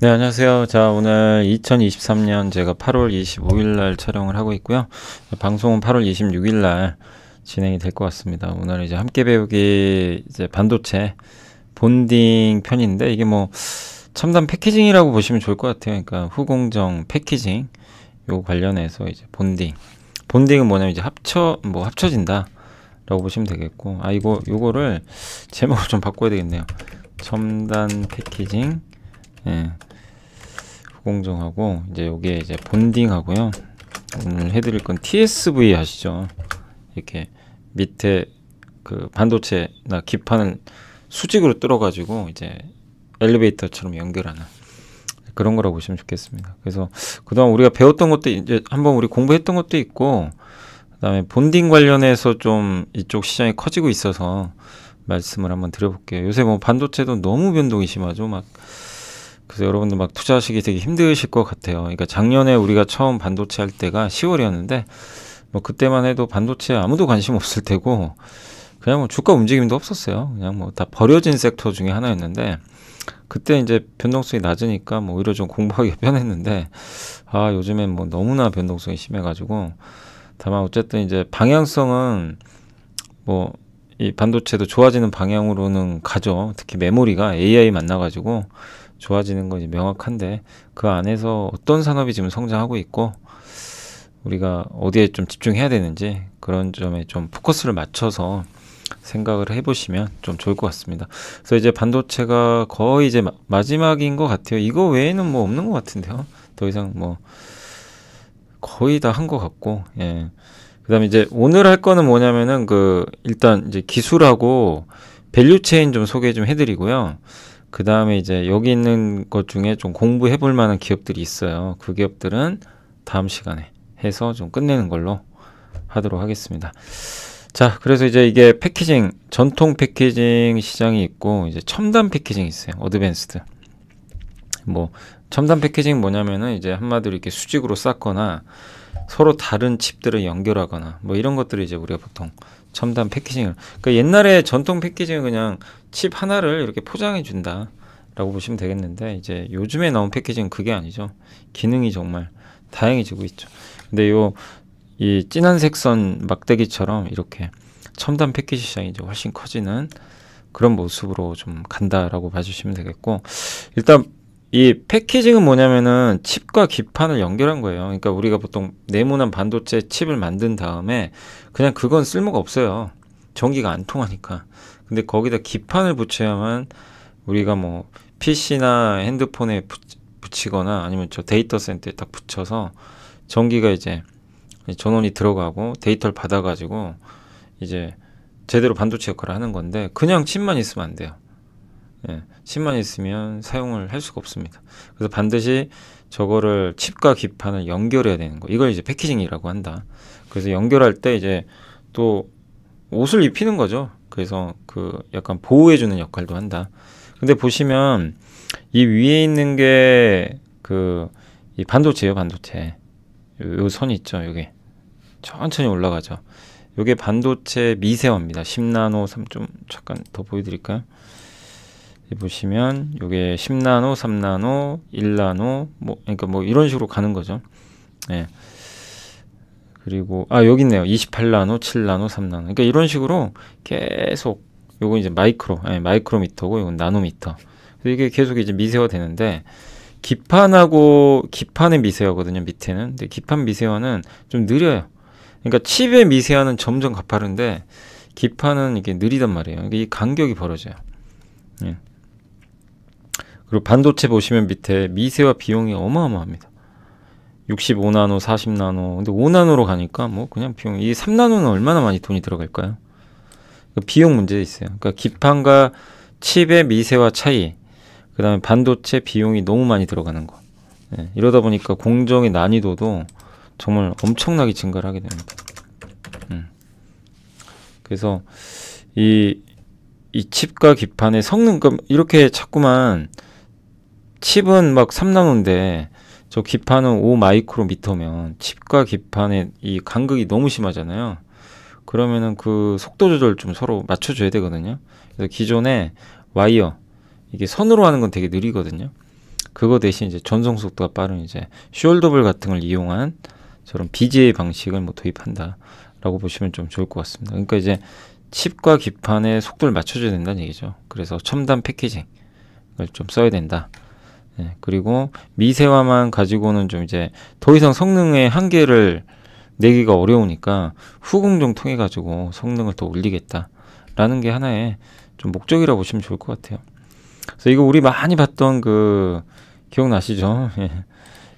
네, 안녕하세요. 자, 오늘 2023년 제가 8월 25일 날 촬영을 하고 있고요. 방송은 8월 26일 날 진행이 될 것 같습니다. 오늘 이제 함께 배우기 이제 반도체 본딩 편인데 이게 뭐 첨단 패키징이라고 보시면 좋을 것 같아요. 그러니까 후공정 패키징 요 관련해서 이제 본딩. 본딩은 뭐냐면 이제 합쳐 뭐 합쳐진다. 라고 보시면 되겠고 아 이거 요거를 제목을 좀 바꿔야 되겠네요 첨단 패키징 예. 후공정하고 이제 요게 이제 본딩하고요. 오늘 해드릴 건 TSV 아시죠? 이렇게 밑에 그 반도체나 기판을 수직으로 뚫어가지고 이제 엘리베이터처럼 연결하는 그런 거라고 보시면 좋겠습니다. 그래서 그동안 우리가 배웠던 것도 이제 한번 우리 공부했던 것도 있고 그다음에 본딩 관련해서 좀 이쪽 시장이 커지고 있어서 말씀을 한번 드려볼게요. 요새 뭐 반도체도 너무 변동이 심하죠. 막 그래서 여러분들 막 투자하시기 되게 힘드실 것 같아요. 그러니까 작년에 우리가 처음 반도체 할 때가 10월이었는데 뭐 그때만 해도 반도체 아무도 관심 없을 테고 그냥 뭐 주가 움직임도 없었어요. 그냥 뭐 다 버려진 섹터 중에 하나였는데 그때 이제 변동성이 낮으니까 뭐 오히려 좀 공부하기가 편했는데 아 요즘엔 뭐 너무나 변동성이 심해가지고 다만 어쨌든 이제 방향성은 뭐 이 반도체도 좋아지는 방향으로는 가죠. 특히 메모리가 AI 만나가지고 좋아지는 건 이제 명확한데 그 안에서 어떤 산업이 지금 성장하고 있고 우리가 어디에 좀 집중해야 되는지 그런 점에 좀 포커스를 맞춰서 생각을 해보시면 좀 좋을 것 같습니다. 그래서 이제 반도체가 거의 이제 마, 마지막인 것 같아요. 이거 외에는 뭐 없는 것 같은데요. 더 이상 뭐 거의 다 한 것 같고, 예. 그 다음에 이제 오늘 할 거는 뭐냐면은 그 일단 이제 기술하고 밸류체인 좀 소개 좀 해드리고요. 그 다음에 이제 여기 있는 것 중에 좀 공부해 볼 만한 기업들이 있어요. 그 기업들은 다음 시간에 해서 좀 끝내는 걸로 하도록 하겠습니다. 자, 그래서 이제 이게 패키징, 전통 패키징 시장이 있고, 이제 첨단 패키징이 있어요. 어드밴스드. 뭐, 첨단 패키징 뭐냐면은 이제 한마디로 이렇게 수직으로 쌓거나 서로 다른 칩들을 연결하거나 뭐 이런 것들을 이제 우리가 보통 첨단 패키징을 그러니까 옛날에 전통 패키징은 그냥 칩 하나를 이렇게 포장해 준다 라고 보시면 되겠는데 이제 요즘에 나온 패키징은 그게 아니죠 기능이 정말 다양해지고 있죠 근데 요이 진한 색선 막대기처럼 이렇게 첨단 패키지 시장이 이제 훨씬 커지는 그런 모습으로 좀 간다라고 봐주시면 되겠고 일단 이 패키징은 뭐냐면은 칩과 기판을 연결한 거예요. 그러니까 우리가 보통 네모난 반도체 칩을 만든 다음에 그냥 그건 쓸모가 없어요. 전기가 안 통하니까. 근데 거기다 기판을 붙여야만 우리가 뭐 PC나 핸드폰에 붙이거나 아니면 저 데이터 센터에 딱 붙여서 전기가 이제 전원이 들어가고 데이터를 받아가지고 이제 제대로 반도체 역할을 하는 건데 그냥 칩만 있으면 안 돼요. 예, 칩만 있으면 사용을 할 수가 없습니다. 그래서 반드시 저거를 칩과 기판을 연결해야 되는 거. 이걸 이제 패키징이라고 한다. 그래서 연결할 때 이제 또 옷을 입히는 거죠. 그래서 그 약간 보호해주는 역할도 한다. 근데 보시면 이 위에 있는 게 그 이 반도체예요, 반도체. 요, 요선 있죠, 요게. 천천히 올라가죠. 요게 반도체 미세화입니다. 10나노 3좀 잠깐 더 보여드릴까요? 보시면 요게 10나노, 3나노, 1나노 뭐 그러니까 뭐 이런 식으로 가는 거죠. 예. 그리고 아 여기 있네요. 28나노, 7나노, 3나노. 그러니까 이런 식으로 계속 요거 이제 마이크로, 예, 마이크로미터고 이건 나노미터. 그래서 이게 계속 이제 미세화 되는데 기판하고 기판의 미세화거든요. 밑에는. 근데 기판 미세화는 좀 느려요. 그러니까 칩의 미세화는 점점 가파른데 기판은 이게 느리단 말이에요. 그러니까 이 간격이 벌어져요. 예. 그리고 반도체 보시면 밑에 미세와 비용이 어마어마합니다. 65나노, 40나노. 근데 5나노로 가니까 뭐 그냥 비용. 이 3나노는 얼마나 많이 돈이 들어갈까요? 그러니까 비용 문제 있어요. 그러니까 기판과 칩의 미세와 차이. 그다음에 반도체 비용이 너무 많이 들어가는 거. 예, 이러다 보니까 공정의 난이도도 정말 엄청나게 증가를 하게 됩니다. 음. 그래서 이, 이 칩과 기판의 성능, 그러니까 이렇게 자꾸만 칩은 막 3나노인데 저 기판은 5 마이크로미터면 칩과 기판의 이 간극이 너무 심하잖아요. 그러면은 그 속도 조절 좀 서로 맞춰줘야 되거든요. 그래서 기존에 와이어 이게 선으로 하는 건 되게 느리거든요. 그거 대신 이제 전송 속도가 빠른 이제 숄더블 같은 걸 이용한 저런 BGA 방식을 뭐 도입한다라고 보시면 좀 좋을 것 같습니다. 그러니까 이제 칩과 기판의 속도를 맞춰줘야 된다는 얘기죠. 그래서 첨단 패키징을 좀 써야 된다. 네, 그리고 미세화만 가지고는 좀 이제 더 이상 성능의 한계를 내기가 어려우니까 후공정 통해 가지고 성능을 더 올리겠다라는 게 하나의 좀 목적이라고 보시면 좋을 것 같아요. 그래서 이거 우리 많이 봤던 그 기억나시죠? 예.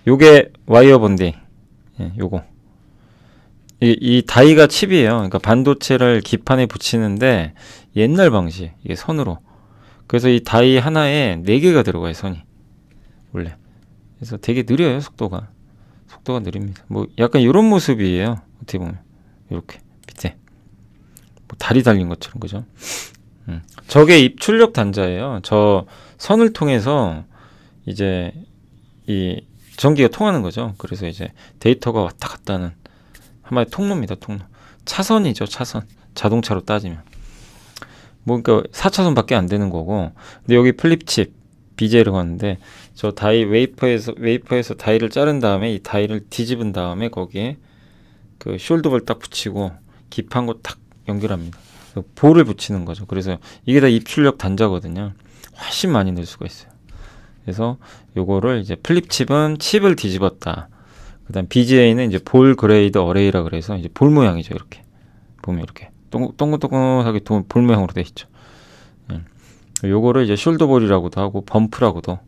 요게 와이어 번딩. 예, 요거. 이, 이 다이가 칩이에요. 그러니까 반도체를 기판에 붙이는데 옛날 방식, 이게 선으로. 그래서 이 다이 하나에 네 개가 들어가요, 선이. 원래 그래서 되게 느려요 속도가 속도가 느립니다 뭐 약간 이런 모습이에요 어떻게 보면 이렇게 밑에 뭐 다리 달린 것처럼 그죠 음. 저게 입출력 단자예요 저 선을 통해서 이제 이 전기가 통하는 거죠 그래서 이제 데이터가 왔다 갔다 하는 한마디 통로입니다 통로 차선이죠 차선 자동차로 따지면 뭐그니까 4차선밖에 안 되는 거고 근데 여기 플립칩 BJ를 갔는데 저 다이 웨이퍼에서 웨이퍼에서 다이를 자른 다음에 이 다이를 뒤집은 다음에 거기에 그 숄더볼 딱 붙이고 기판고 딱 연결합니다. 볼을 붙이는 거죠. 그래서 이게 다 입출력 단자거든요. 훨씬 많이 넣을 수가 있어요. 그래서 요거를 이제 플립칩은 칩을 뒤집었다. 그다음 BGA는 이제 볼 그레이드 어레이라 그래서 이제 볼 모양이죠. 이렇게 보면 이렇게 동글동글하게 볼 모양으로 돼 있죠. 예. 요거를 이제 숄더볼이라고도 하고 범프라고도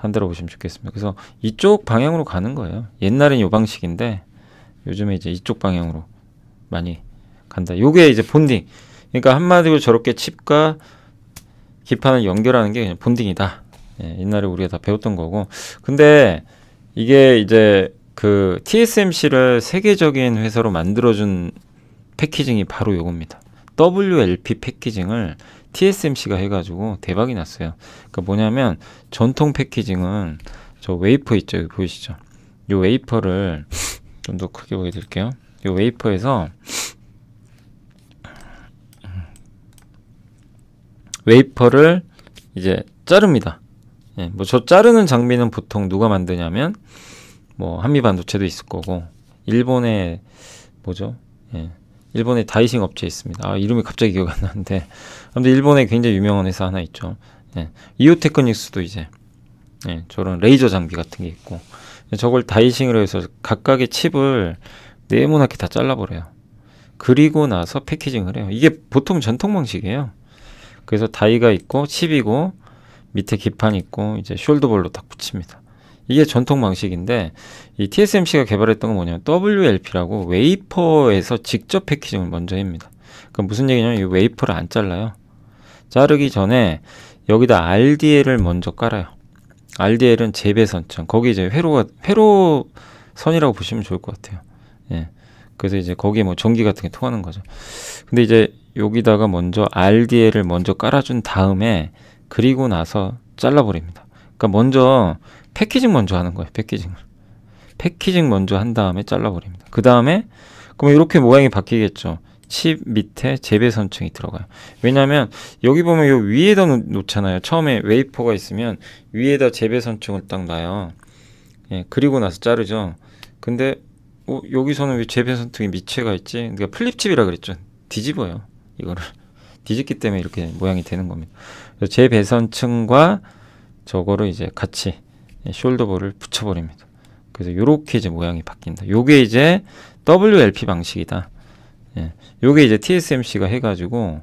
한다고 보시면 좋겠습니다. 그래서 이쪽 방향으로 가는 거예요. 옛날엔 이 방식인데 요즘에 이제 이쪽 방향으로 많이 간다. 요게 이제 본딩. 그러니까 한마디로 저렇게 칩과 기판을 연결하는 게 그냥 본딩이다. 예, 옛날에 우리가 다 배웠던 거고. 근데 이게 이제 그 TSMC를 세계적인 회사로 만들어준 패키징이 바로 요겁니다. WLP 패키징을 TSMC가 해가지고 대박이 났어요. 그러니까 뭐냐면 전통 패키징은 저 웨이퍼 있죠. 여기 보이시죠? 요 웨이퍼를 좀 더 크게 보여드릴게요. 요 웨이퍼에서 웨이퍼를 이제 자릅니다. 예, 뭐 저 자르는 장비는 보통 누가 만드냐면 뭐 한미 반도체도 있을 거고 일본의 뭐죠? 예, 일본의 다이싱 업체 있습니다. 아 이름이 갑자기 기억 안 나는데 근데 일본에 굉장히 유명한 회사 하나 있죠. 네. 이오테크닉스도 이제 네, 저런 레이저 장비 같은 게 있고 저걸 다이싱으로 해서 각각의 칩을 네모나게 다 잘라버려요. 그리고 나서 패키징을 해요. 이게 보통 전통 방식이에요. 그래서 다이가 있고 칩이고 밑에 기판 있고 이제 숄더볼로 딱 붙입니다. 이게 전통 방식인데 이 TSMC가 개발했던 건 뭐냐면 WLP라고 웨이퍼에서 직접 패키징을 먼저 합니다. 그 무슨 얘기냐면 이 웨이프를 안 잘라요. 자르기 전에 여기다 RDL을 먼저 깔아요. RDL은 재배선천. 거기 이제 회로가 회로 선이라고 보시면 좋을 것 같아요. 예. 그래서 이제 거기에 뭐 전기 같은 게 통하는 거죠. 근데 이제 여기다가 먼저 RDL을 먼저 깔아준 다음에 그리고 나서 잘라버립니다. 그러니까 먼저 패키징 먼저 하는 거예요. 패키징 패키징 먼저 한 다음에 잘라버립니다. 그 다음에 그럼 이렇게 모양이 바뀌겠죠. 10 밑에 재배선층이 들어가요. 왜냐하면 여기 보면 요 위에다 놓, 잖아요 처음에 웨이퍼가 있으면 위에다 재배선층을 딱 놔요. 예, 그리고 나서 자르죠. 근데 어, 여기서는 왜 재배선층이 밑에가 있지? 그러니까 플립칩이라 그랬죠. 뒤집어요. 이거를 뒤집기 때문에 이렇게 모양이 되는 겁니다. 재배선층과 저거를 이제 같이 예, 숄더볼을 붙여버립니다. 그래서 이렇게 이제 모양이 바뀐다. 요게 이제 WLP 방식이다. 예. 요게 이제 TSMC가 해가지고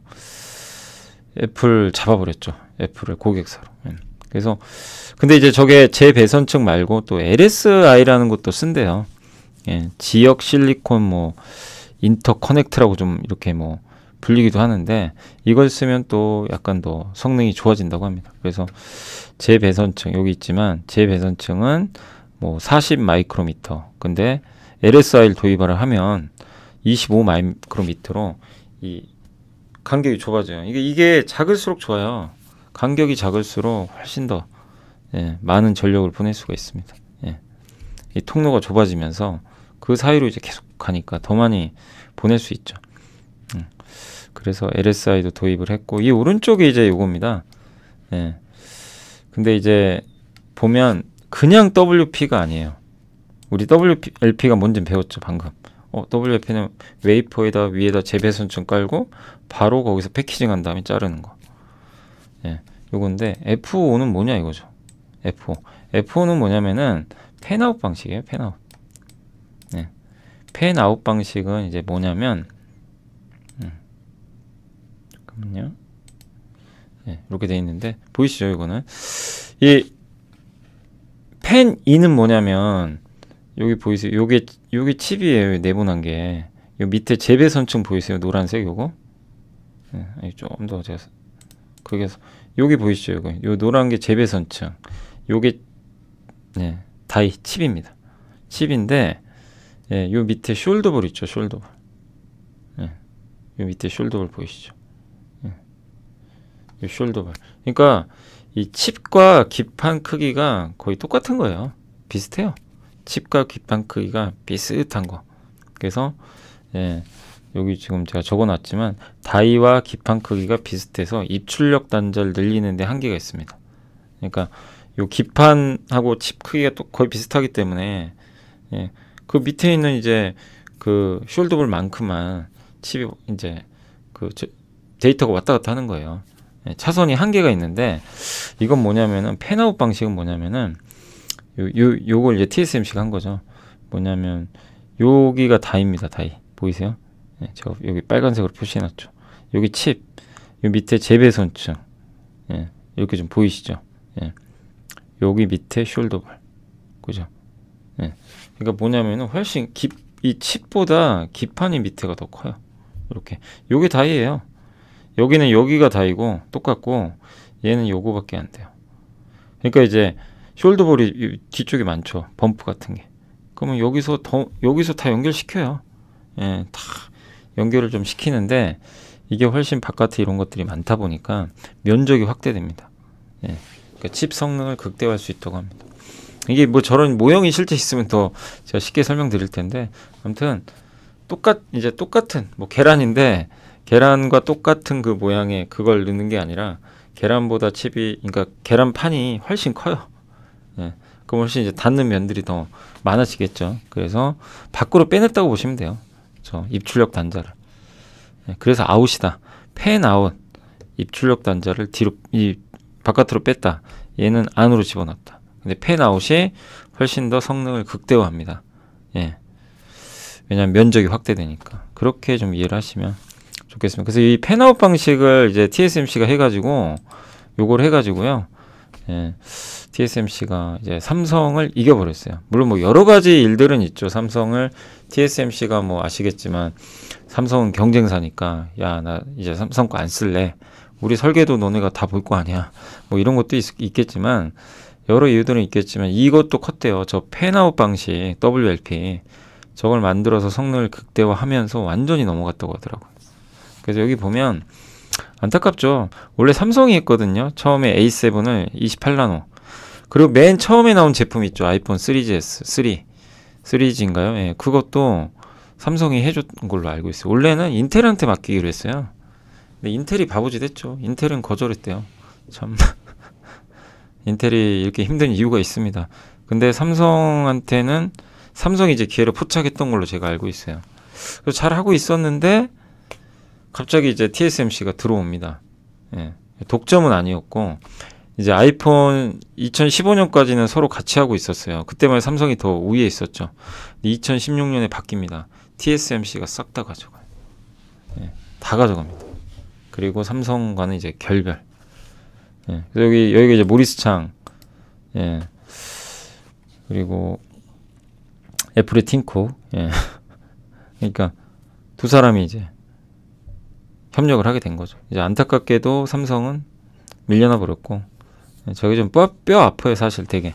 애플 잡아버렸죠. 애플을 고객사로. 예. 그래서 근데 이제 저게 재배선층 말고 또 LSI라는 것도 쓴대요. 예. 지역 실리콘 뭐 인터커넥트라고 좀 이렇게 뭐 불리기도 하는데 이걸 쓰면 또 약간 더 성능이 좋아진다고 합니다. 그래서 재배선층 여기 있지만 재배선층은 뭐40 마이크로미터. 근데 LSI를 도입을 하면 25 마이크로미터로 이 간격이 좁아져요. 이게 이게 작을수록 좋아요. 간격이 작을수록 훨씬 더 예, 많은 전력을 보낼 수가 있습니다. 예. 이 통로가 좁아지면서 그 사이로 이제 계속 가니까 더 많이 보낼 수 있죠. 음. 그래서 LSI도 도입을 했고 이 오른쪽이 이제 요겁니다. 예. 근데 이제 보면 그냥 WP가 아니에요. 우리 WLP가 뭔지 배웠죠 방금. 어, WF는 p 웨이퍼에다 위에다 재배선층 깔고 바로 거기서 패키징한 다음에 자르는 거. 예, 요건데 F5는 뭐냐 이거죠. F5. F5는 뭐냐면은 팬아웃 방식이에요. 팬아웃. 예. 팬아웃 방식은 이제 뭐냐면 음, 잠깐만요. 예, 이렇게 돼 있는데 보이시죠 이거는 이 팬이는 뭐냐면 여기 보이세요? 요게 요게 칩이에요. 네모난 게. 요 밑에 재배선층 보이세요? 노란색 요거? 네, 아니 조더 제가 그게 여기 보이시죠? 요거. 요 노란 게 재배선층. 요게 네, 다이 칩입니다. 칩인데 예, 요 밑에 숄더볼 있죠? 숄더볼. 예. 요 밑에 숄더볼 보이시죠? 예. 요 숄더볼. 그러니까 이 칩과 기판 크기가 거의 똑같은 거예요. 비슷해요. 칩과 귓방 크기가 비슷한 거 그래서 예, 여기 지금 제가 적어놨지만 다이와 기판 크기가 비슷해서 입출력 단자를 늘리는데 한계가 있습니다. 그러니까 요 기판하고 칩 크기가 또 거의 비슷하기 때문에 예, 그 밑에 있는 이제 그 숄더볼만큼만 칩이 이제 그 데이터가 왔다 갔다 하는 거예요. 예, 차선이 한계가 있는데 이건 뭐냐면은 팬아웃 방식은 뭐냐면은 요, 요, 요걸 이제 TSMC가 한 거죠. 뭐냐면 여기가 다입니다. 다이. 보이세요? 예, 저 여기 빨간색으로 표시해놨죠. 여기 칩, 요 밑에 재배선층, 예, 이렇게 좀 보이시죠? 예, 여기 밑에 숄더볼, 그죠? 예, 그러니까 뭐냐면은 훨씬 깊, 이 칩보다 기판이 밑에가 더 커요. 이렇게 요게 다이에요 여기는 여기가 다이고 똑같고 얘는 요거밖에 안 돼요. 그러니까 이제 숄더볼이 뒤쪽에 많죠. 범프 같은 게. 그러면 여기서 더, 여기서 다 연결시켜요. 예, 다 연결을 좀 시키는데 이게 훨씬 바깥에 이런 것들이 많다 보니까 면적이 확대됩니다. 예. 그러니까 칩 성능을 극대화할 수 있다고 합니다. 이게 뭐 저런 모형이 실제 있으면 더 제가 쉽게 설명드릴 텐데 아무튼 똑같 이제 똑같은 뭐 계란인데 계란과 똑같은 그 모양의 그걸 넣는 게 아니라 계란보다 칩이 그러니까 계란판이 훨씬 커요. 예. 그럼 훨씬 이제 닿는 면들이 더 많아지겠죠. 그래서 밖으로 빼냈다고 보시면 돼요. 저 입출력 단자를. 예. 그래서 아웃이다. 팬 아웃. 입출력 단자를 뒤로 이 바깥으로 뺐다. 얘는 안으로 집어넣었다. 근데 팬 아웃이 훨씬 더 성능을 극대화합니다. 예. 왜냐면 하 면적이 확대되니까. 그렇게 좀 이해를 하시면 좋겠습니다. 그래서 이팬 아웃 방식을 이제 TSMC가 해가지고 요걸 해가지고요. 예. TSMC가 이제 삼성을 이겨버렸어요. 물론 뭐 여러 가지 일들은 있죠. 삼성을 TSMC가 뭐 아시겠지만 삼성은 경쟁사니까 야 나 이제 삼성 거 안 쓸래. 우리 설계도 너네가 다 볼 거 아니야. 뭐 이런 것도 있, 겠지만 여러 이유들은 있겠지만 이것도 컸대요. 저 팬아웃 방식 WLP 저걸 만들어서 성능을 극대화하면서 완전히 넘어갔다고 하더라고요. 그래서 여기 보면 안타깝죠. 원래 삼성이 했거든요. 처음에 A7을 28나노 그리고 맨 처음에 나온 제품 있죠. 아이폰 3GS, 3, 3G인가요? 예, 그것도 삼성이 해준 걸로 알고 있어요. 원래는 인텔한테 맡기기로 했어요. 근데 인텔이 바보지됐죠 인텔은 거절했대요. 참. 인텔이 이렇게 힘든 이유가 있습니다. 근데 삼성한테는 삼성이 이제 기회를 포착했던 걸로 제가 알고 있어요. 잘 하고 있었는데 갑자기 이제 TSMC가 들어옵니다. 예. 독점은 아니었고 이제 아이폰 2015년까지는 서로 같이 하고 있었어요. 그때만 삼성이 더 우위에 있었죠. 2016년에 바뀝니다. TSMC가 싹 다 가져가요. 예, 다 가져갑니다. 그리고 삼성과는 이제 결별. 예, 여기 여기가 이제 모리스창. 예. 그리고 애플의 팀코 예. 그러니까 두 사람이 이제 협력을 하게 된 거죠. 이제 안타깝게도 삼성은 밀려나 버렸고 네, 저게 좀뼈 아파요 사실 되게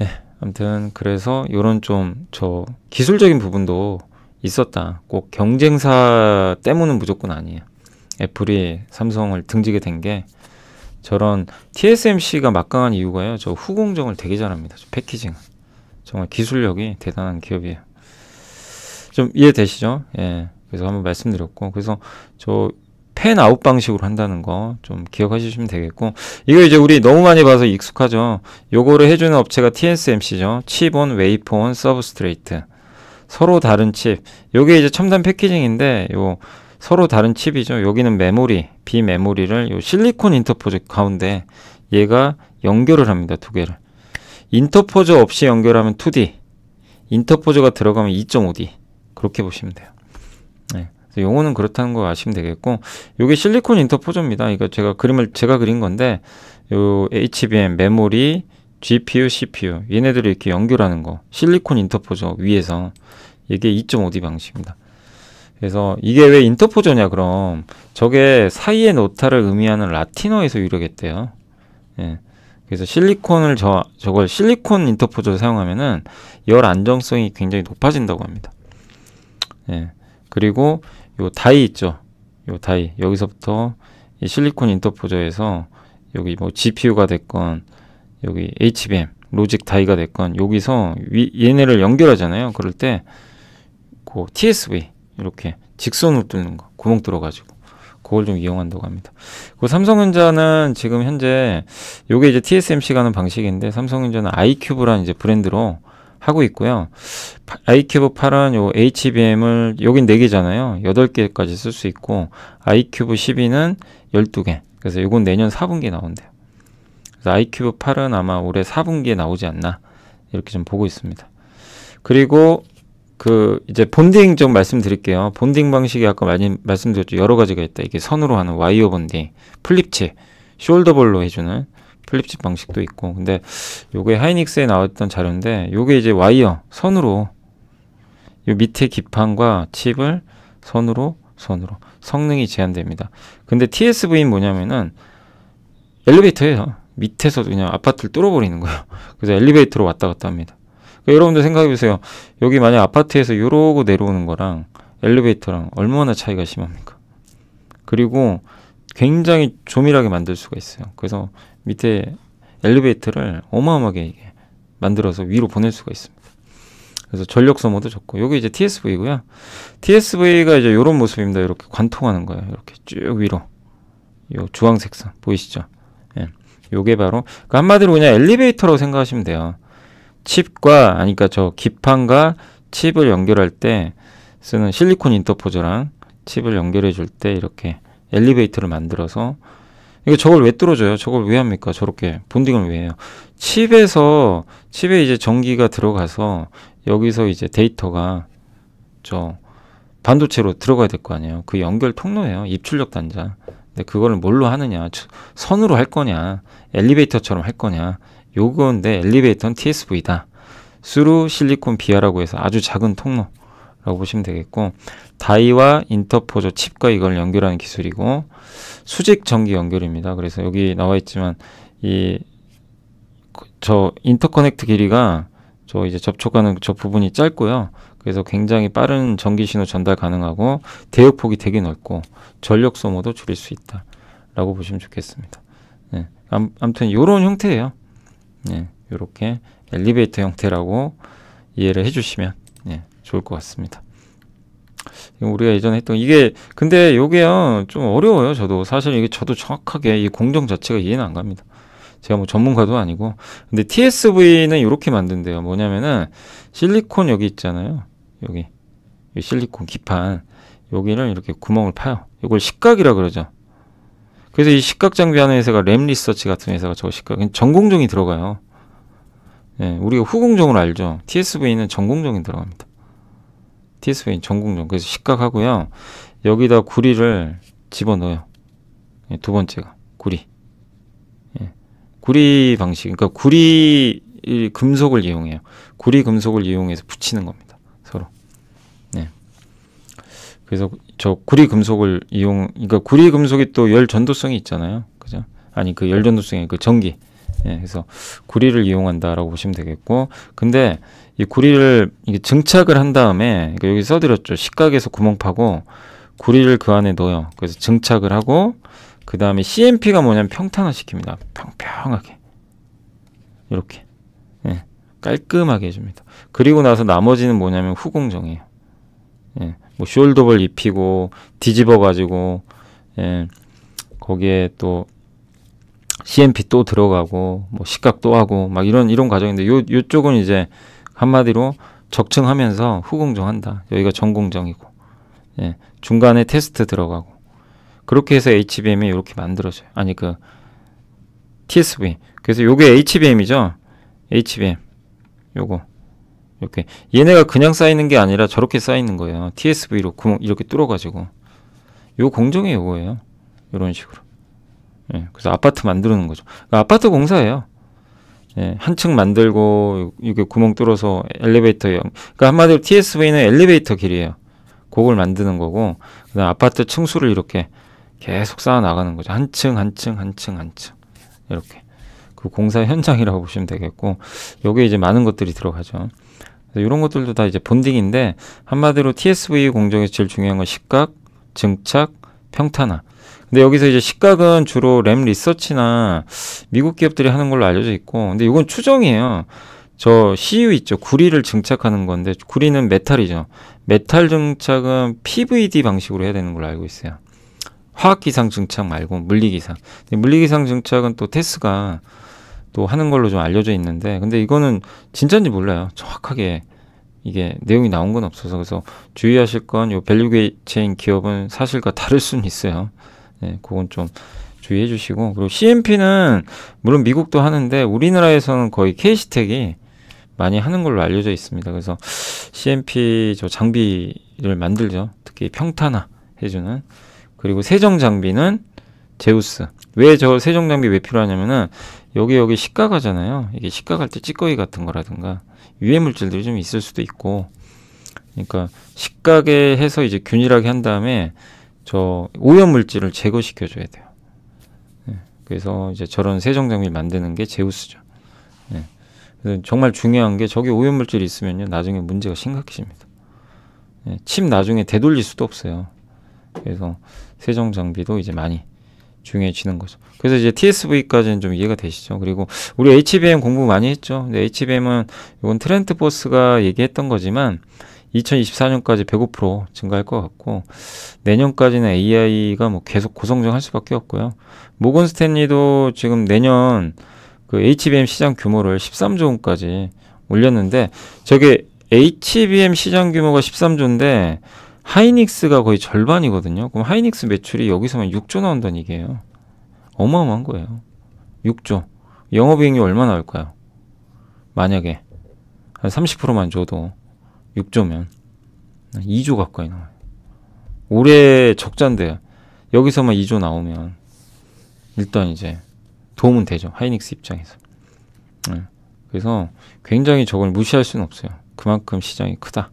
예, 아무튼 그래서 요런 좀 저 기술적인 부분도 있었다 꼭 경쟁사 때문은 무조건 아니에요 애플이 삼성을 등지게 된 게 저런 TSMC가 막강한 이유가요 저 후공정을 되게 잘합니다 저 패키징 정말 기술력이 대단한 기업이에요 좀 이해되시죠 예 그래서 한번 말씀드렸고 그래서 저팬 아웃 방식으로 한다는 거 좀 기억하시면 되겠고 이거 이제 우리 너무 많이 봐서 익숙하죠 요거를 해주는 업체가 TSMC죠 칩온 웨이포온 서브스트레이트 서로 다른 칩 요게 이제 첨단 패키징인데 요 서로 다른 칩이죠 여기는 메모리 비메모리를 요 실리콘 인터포즈 가운데 얘가 연결을 합니다 두 개를 인터포즈 없이 연결하면 2D 인터포즈가 들어가면 2.5D 그렇게 보시면 돼요 네. 용어는 그렇다는 거 아시면 되겠고 이게 실리콘 인터포저입니다. 그러 그러니까 제가 그림을 제가 그린 건데 요 HBM 메모리 GPU, CPU 얘네들을 이렇게 연결하는 거 실리콘 인터포저 위에서 이게 2.5D 방식입니다. 그래서 이게 왜 인터포저냐 그럼 저게 사이의 노타를 의미하는 라틴어에서 유래했대요. 예. 그래서 실리콘을 저 저걸 실리콘 인터포저를 사용하면은 열 안정성이 굉장히 높아진다고 합니다. 예. 그리고 요 다이 있죠. 요 다이 여기서부터 이 실리콘 인터포저에서 여기 뭐 GPU가 됐건 여기 HBM 로직 다이가 됐건 여기서 위, 얘네를 연결하잖아요. 그럴 때그 TSV 이렇게 직선으로 뚫는 거 구멍 뚫어가지고 그걸 좀 이용한다고 합니다. 그 삼성전자는 지금 현재 요게 이제 TSMC가 는 방식인데 삼성전자는 iCube라는 이제 브랜드로 하고 있고요. i큐브 8은 요 HBM을 여긴 4개잖아요. 8개까지 쓸 수 있고 i큐브 12는 12개. 그래서 이건 내년 4분기에 나온대요. 그래서 i큐브 8은 아마 올해 4분기에 나오지 않나 이렇게 좀 보고 있습니다. 그리고 그 이제 본딩 좀 말씀드릴게요. 본딩 방식이 아까 많이 말씀드렸죠. 여러 가지가 있다. 이게 선으로 하는 와이어 본딩, 플립칩, 숄더볼로 해주는 플립칩 방식도 있고 근데 요게 하이닉스에 나왔던 자료인데 요게 이제 와이어 선으로 요 밑에 기판과 칩을 선으로 선으로 성능이 제한됩니다 근데 TSV는 뭐냐면은 엘리베이터예요 밑에서 그냥 아파트를 뚫어버리는 거예요 그래서 엘리베이터로 왔다 갔다 합니다 그러니까 여러분들 생각해 보세요 여기 만약 아파트에서 요러고 내려오는 거랑 엘리베이터랑 얼마나 차이가 심합니까 그리고 굉장히 조밀하게 만들 수가 있어요 그래서 밑에 엘리베이터를 어마어마하게 이게 만들어서 위로 보낼 수가 있습니다. 그래서 전력 소모도 적고 요게 이제 TSV고요. TSV가 이제 요런 모습입니다. 이렇게 관통하는 거예요. 이렇게 쭉 위로. 요 주황색 선 보이시죠? 예. 요게 바로 그 한마디로 그냥 엘리베이터라고 생각하시면 돼요. 칩과 아니까 저 기판과 칩을 연결할 때 쓰는 실리콘 인터포저랑 칩을 연결해 줄 때 이렇게 엘리베이터를 만들어서 이거 저걸 왜 뚫어줘요? 저걸 왜 합니까? 저렇게 본딩을 왜 해요? 칩에서 칩에 이제 전기가 들어가서 여기서 이제 데이터가 저 반도체로 들어가야 될 거 아니에요. 그 연결 통로예요. 입출력 단자. 근데 그거를 뭘로 하느냐? 선으로 할 거냐? 엘리베이터처럼 할 거냐? 요건데 엘리베이터는 TSV다. 수루 실리콘 비하라고 해서 아주 작은 통로. 라고 보시면 되겠고 다이와 인터포저 칩과 이걸 연결하는 기술이고 수직 전기 연결입니다. 그래서 여기 나와 있지만 이저 그, 인터커넥트 길이가 저 이제 접촉하는 저 부분이 짧고요. 그래서 굉장히 빠른 전기 신호 전달 가능하고 대역폭이 되게 넓고 전력 소모도 줄일 수 있다. 라고 보시면 좋겠습니다. 네. 암, 아무튼 요런 형태예요. 네. 요렇게 엘리베이터 형태라고 이해를 해주시면 좋을 것 같습니다. 우리가 예전에 했던 이게 근데 요게요 어, 좀 어려워요 저도 사실 이게 저도 정확하게 이 공정 자체가 이해는 안 갑니다 제가 뭐 전문가도 아니고 근데 TSV는 이렇게 만든대요 뭐냐면은 실리콘 여기 있잖아요 여기 실리콘 기판 여기를 이렇게 구멍을 파요 이걸 식각이라 그러죠 그래서 이 식각 장비하는 회사가 램 리서치 같은 회사가 저 식각 전공정이 들어가요 예, 우리가 후공정으로 알죠 TSV는 전공정이 들어갑니다 티스웨인 전공용 그래서 식각하고요 여기다 구리를 집어넣어요 예, 두 번째가 구리 예, 구리 방식 그러니까 구리 금속을 이용해요 구리 금속을 이용해서 붙이는 겁니다 서로 네. 그래서 저 구리 금속을 이용 그러니까 구리 금속이 또 열 전도성이 있잖아요 그죠 아니 그 열 전도성이 그 전기 예, 그래서 구리를 이용한다라고 보시면 되겠고, 근데 이 구리를 이게 증착을 한 다음에 그러니까 여기 써드렸죠. 식각에서 구멍 파고 구리를 그 안에 넣어요. 그래서 증착을 하고 그 다음에 CMP가 뭐냐면 평탄화 시킵니다. 평평하게 이렇게 예, 깔끔하게 해줍니다. 그리고 나서 나머지는 뭐냐면 후공정이에요. 예, 뭐 숄더볼 입히고 뒤집어 가지고 예, 거기에 또 CMP 또 들어가고 뭐 시각 또 하고 막 이런 이런 과정인데 요 요쪽은 이제 한마디로 적층하면서 후공정한다. 여기가 전공정이고 예, 중간에 테스트 들어가고 그렇게 해서 HBM이 이렇게 만들어져요. 아니 그 TSV. 그래서 요게 HBM이죠. HBM. 요거. 이렇게 얘네가 그냥 쌓이는 게 아니라 저렇게 쌓이는 거예요. TSV로 구멍 이렇게 뚫어 가지고 요 공정이 요거예요. 요런 식으로. 예, 그래서 아파트 만드는 거죠. 그러니까 아파트 공사예요. 예, 한 층 만들고 이게 구멍 뚫어서 엘리베이터 연, 그러니까 한마디로 TSV는 엘리베이터 길이에요. 곡을 만드는 거고 그다음 아파트 층수를 이렇게 계속 쌓아 나가는 거죠. 한 층 한 층 한층한 층 이렇게 그 공사 현장이라고 보시면 되겠고 여기에 이제 많은 것들이 들어가죠. 이런 것들도 다 이제 본딩인데 한마디로 TSV 공정에서 제일 중요한 건 식각, 증착, 평탄화. 근데 여기서 이제 시각은 주로 램 리서치나 미국 기업들이 하는 걸로 알려져 있고 근데 이건 추정이에요. 저 CU 있죠. 구리를 증착하는 건데 구리는 메탈이죠. 메탈 증착은 PVD 방식으로 해야 되는 걸로 알고 있어요. 화학기상 증착 말고 물리기상. 물리기상 증착은 또 테스가 또 하는 걸로 좀 알려져 있는데 근데 이거는 진짜인지 몰라요. 정확하게 이게 내용이 나온 건 없어서 그래서 주의하실 건 요 밸류 게인 기업은 사실과 다를 수는 있어요. 네, 그건 좀 주의해 주시고 그리고 CMP는 물론 미국도 하는데 우리나라에서는 거의 K시텍이 많이 하는 걸로 알려져 있습니다. 그래서 CMP 저 장비를 만들죠. 특히 평탄화 해주는 그리고 세정 장비는 제우스. 왜 저 세정 장비 왜 필요하냐면은 여기 여기 시가가잖아요. 이게 시가갈 때 찌꺼기 같은 거라든가 유해 물질들이 좀 있을 수도 있고 그러니까 식가게 해서 이제 균일하게 한 다음에 저 오염 물질을 제거시켜 줘야 돼요. 네. 그래서 이제 저런 세정장비 만드는 게 제우스죠. 네. 정말 중요한 게 저기 오염 물질이 있으면요 나중에 문제가 심각해집니다. 네. 침 나중에 되돌릴 수도 없어요. 그래서 세정 장비도 이제 많이 중요해지는 거죠. 그래서 이제 TSV까지는 좀 이해가 되시죠. 그리고 우리 HBM 공부 많이 했죠. 근데 HBM은 이건 트렌트 보스가 얘기했던 거지만 2024년까지 105% 증가할 것 같고 내년까지는 AI가 뭐 계속 고성장할 수밖에 없고요. 모건 스탠리도 지금 내년 그 HBM 시장 규모를 13조 원까지 올렸는데 저게 HBM 시장 규모가 13조인데 하이닉스가 거의 절반이거든요. 그럼 하이닉스 매출이 여기서만 6조 나온다는 얘기예요. 어마어마한 거예요. 6조. 영업이익이 얼마 나올까요? 만약에 한 30%만 줘도 6조면 2조 가까이 나와요. 올해 적자인데 여기서만 2조 나오면 일단 이제 도움은 되죠. 하이닉스 입장에서. 네. 그래서 굉장히 저걸 무시할 수는 없어요. 그만큼 시장이 크다.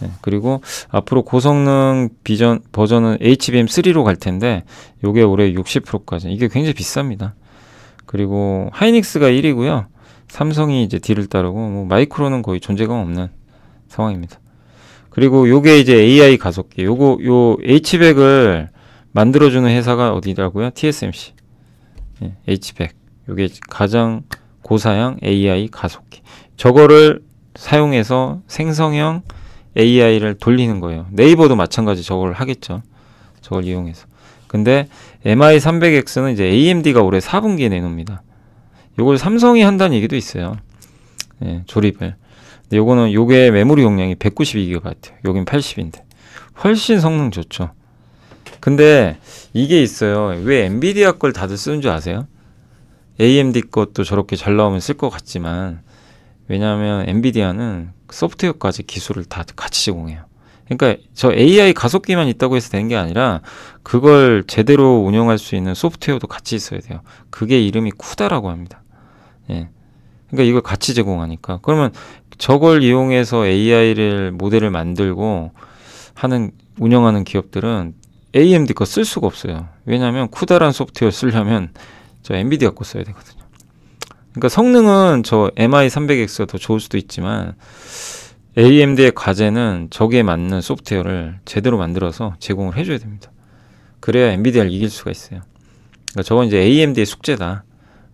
네. 그리고 앞으로 고성능 비전 버전은 HBM3로 갈 텐데 이게 올해 60%까지 이게 굉장히 비쌉니다. 그리고 하이닉스가 1위고요. 삼성이 이제 뒤를 따르고 뭐 마이크로는 거의 존재감 없는 상황입니다. 그리고 요게 이제 AI 가속기. 요거 요 h 1 0 0을 만들어 주는 회사가 어디라고요? TSMC. 예, h 0 요게 가장 고사양 AI 가속기. 저거를 사용해서 생성형 AI를 돌리는 거예요. 네이버도 마찬가지 저걸 하겠죠. 저걸 이용해서. 근데 MI300X는 이제 AMD가 올해 4분기에 내놓습니다. 이걸 삼성이 한다는 얘기도 있어요. 예, 조립을. 근데 요거는 요게 메모리 용량이 192GB. 여긴 80인데. 훨씬 성능 좋죠. 근데 이게 있어요. 왜 엔비디아 걸 다들 쓰는 줄 아세요? AMD 것도 저렇게 잘 나오면 쓸 것 같지만 왜냐하면 엔비디아는 소프트웨어까지 기술을 다 같이 제공해요. 그러니까 저 AI 가속기만 있다고 해서 되는 게 아니라 그걸 제대로 운영할 수 있는 소프트웨어도 같이 있어야 돼요. 그게 이름이 쿠다라고 합니다. 예. 그러니까 이걸 같이 제공하니까 그러면 저걸 이용해서 AI를 모델을 만들고 하는 운영하는 기업들은 AMD 거 쓸 수가 없어요. 왜냐하면 쿠다란 소프트웨어 쓰려면 저 엔비디아 거 써야 되거든요. 그러니까 성능은 저 MI300X가 더 좋을 수도 있지만 AMD의 과제는 저기에 맞는 소프트웨어를 제대로 만들어서 제공을 해줘야 됩니다. 그래야 엔비디아를 이길 수가 있어요. 그러니까 저건 이제 AMD의 숙제다.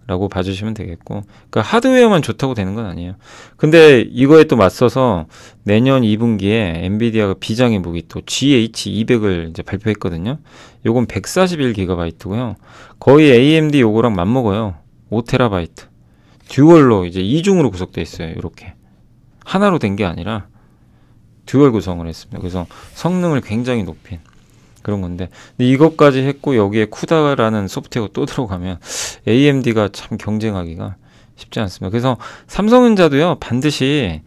라고 봐주시면 되겠고 그러니까 하드웨어만 좋다고 되는 건 아니에요 근데 이거에 또 맞서서 내년 2분기에 엔비디아가 비장의 무기 또 GH200을 이제 발표했거든요 요건 141GB고요 거의 AMD 요거랑 맞먹어요 5TB 듀얼로 이제 이중으로 구성되어 있어요 이렇게 하나로 된 게 아니라 듀얼 구성을 했습니다 그래서 성능을 굉장히 높인 그런 건데 근데 이것까지 했고 여기에 쿠다라는 소프트웨어 또 들어가면 AMD가 참 경쟁하기가 쉽지 않습니다. 그래서 삼성전자도요 반드시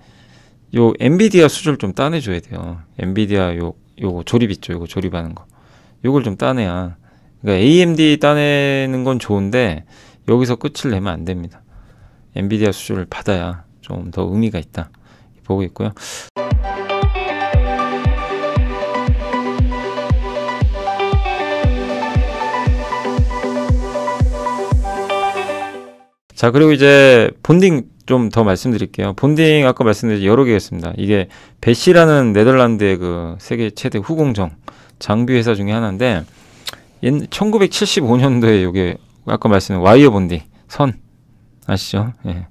요 엔비디아 수준을좀 따내줘야 돼요. 엔비디아 요 요거 조립 있죠. 요거 조립하는 거. 요걸 좀 따내야. 그러니까 AMD 따내는 건 좋은데 여기서 끝을 내면 안 됩니다. 엔비디아 수준을 받아야 좀 더 의미가 있다 보고 있고요. 자, 그리고 이제 본딩 좀 더 말씀드릴게요. 본딩 아까 말씀드린 여러 개가 있습니다. 이게 베시라는 네덜란드의 그 세계 최대 후공정 장비 회사 중에 하나인데 1975년도에 이게 아까 말씀드린 와이어 본딩 선 아시죠? 예.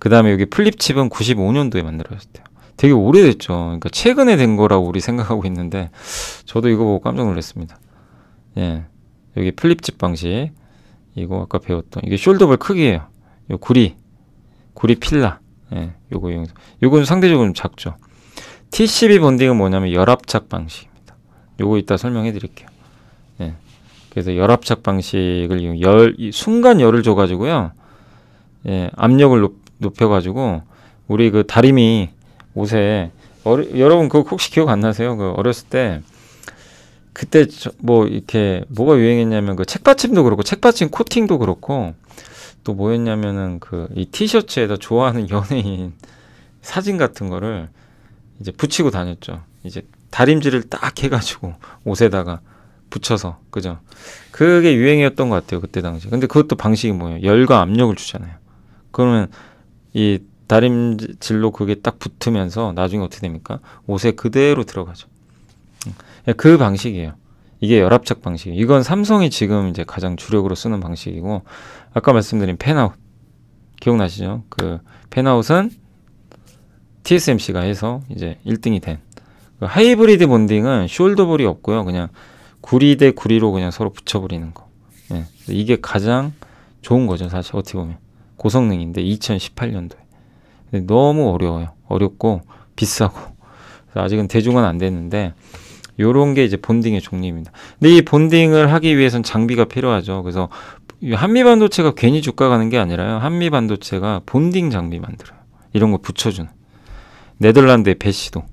그다음에 여기 플립 칩은 95년도에 만들어졌대요. 되게 오래됐죠. 그러니까 최근에 된 거라고 우리 생각하고 있는데 저도 이거 보고 깜짝 놀랐습니다. 예. 여기 플립 칩 방식 이거 아까 배웠던 이게 숄더볼 크기예요. 요 구리 구리 필라 예, 요거 요건 상대적으로 좀 작죠. TCB 본딩은 뭐냐면 열압착 방식입니다. 요거 이따 설명해 드릴게요. 예. 그래서 열압착 방식을 이용 열 순간 열을 줘 가지고요. 예, 압력을 높, 여 가지고 우리 그 다리미 옷에 어리, 여러분 그거 혹시 기억 안 나세요? 그 어렸을 때 그때 뭐 이렇게 뭐가 유행했냐면 그 책받침도 그렇고 책받침 코팅도 그렇고 또 뭐였냐면은 그 이 티셔츠에다 좋아하는 연예인 사진 같은 거를 이제 붙이고 다녔죠. 이제 다림질을 딱 해가지고 옷에다가 붙여서 그죠. 그게 유행이었던 것 같아요 그때 당시. 근데 그것도 방식이 뭐예요? 열과 압력을 주잖아요. 그러면 이 다림질로 그게 딱 붙으면서 나중에 어떻게 됩니까? 옷에 그대로 들어가죠. 네, 그 방식이에요. 이게 열압착 방식. 이건 삼성이 지금 이제 가장 주력으로 쓰는 방식이고 아까 말씀드린 팬아웃 기억나시죠? 그 팬아웃은 TSMC가 해서 이제 1등이 된 그 하이브리드 본딩은 숄더볼이 없고요. 그냥 구리 대 구리로 그냥 서로 붙여버리는 거. 예. 이게 가장 좋은 거죠, 사실 어떻게 보면 고성능인데 2018년도에 너무 어려워요. 어렵고 비싸고 아직은 대중은안 됐는데 요런 게 이제 본딩의 종류입니다. 근데 이 본딩을 하기 위해선 장비가 필요하죠. 그래서 한미 반도체가 괜히 주가 가는 게 아니라요. 한미 반도체가 본딩 장비 만들어요. 이런 거 붙여주는. 네덜란드의 배시도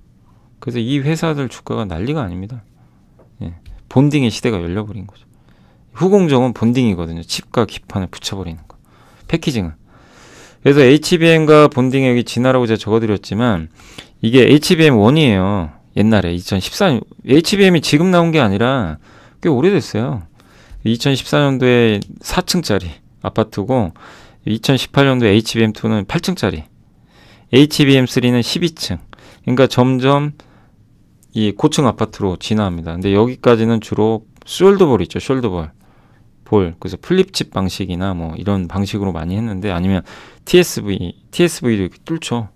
그래서 이 회사들 주가가 난리가 아닙니다. 예. 본딩의 시대가 열려버린 거죠. 후공정은 본딩이거든요. 칩과 기판을 붙여버리는 거. 패키징은. 그래서 HBM과 본딩의 여기 진화라고 제가 적어드렸지만 이게 HBM1이에요. 옛날에 2014년 HBM이 지금 나온 게 아니라 꽤 오래됐어요. 2014년도에 4층짜리 아파트고 2018년도에 HBM2는 8층짜리 HBM3는 12층 그러니까 점점 이 고층 아파트로 진화합니다. 근데 여기까지는 주로 숄더볼 있죠. 숄더볼 볼 그래서 플립칩 방식이나 뭐 이런 방식으로 많이 했는데 아니면 TSV TSV도 이렇게 뚫죠.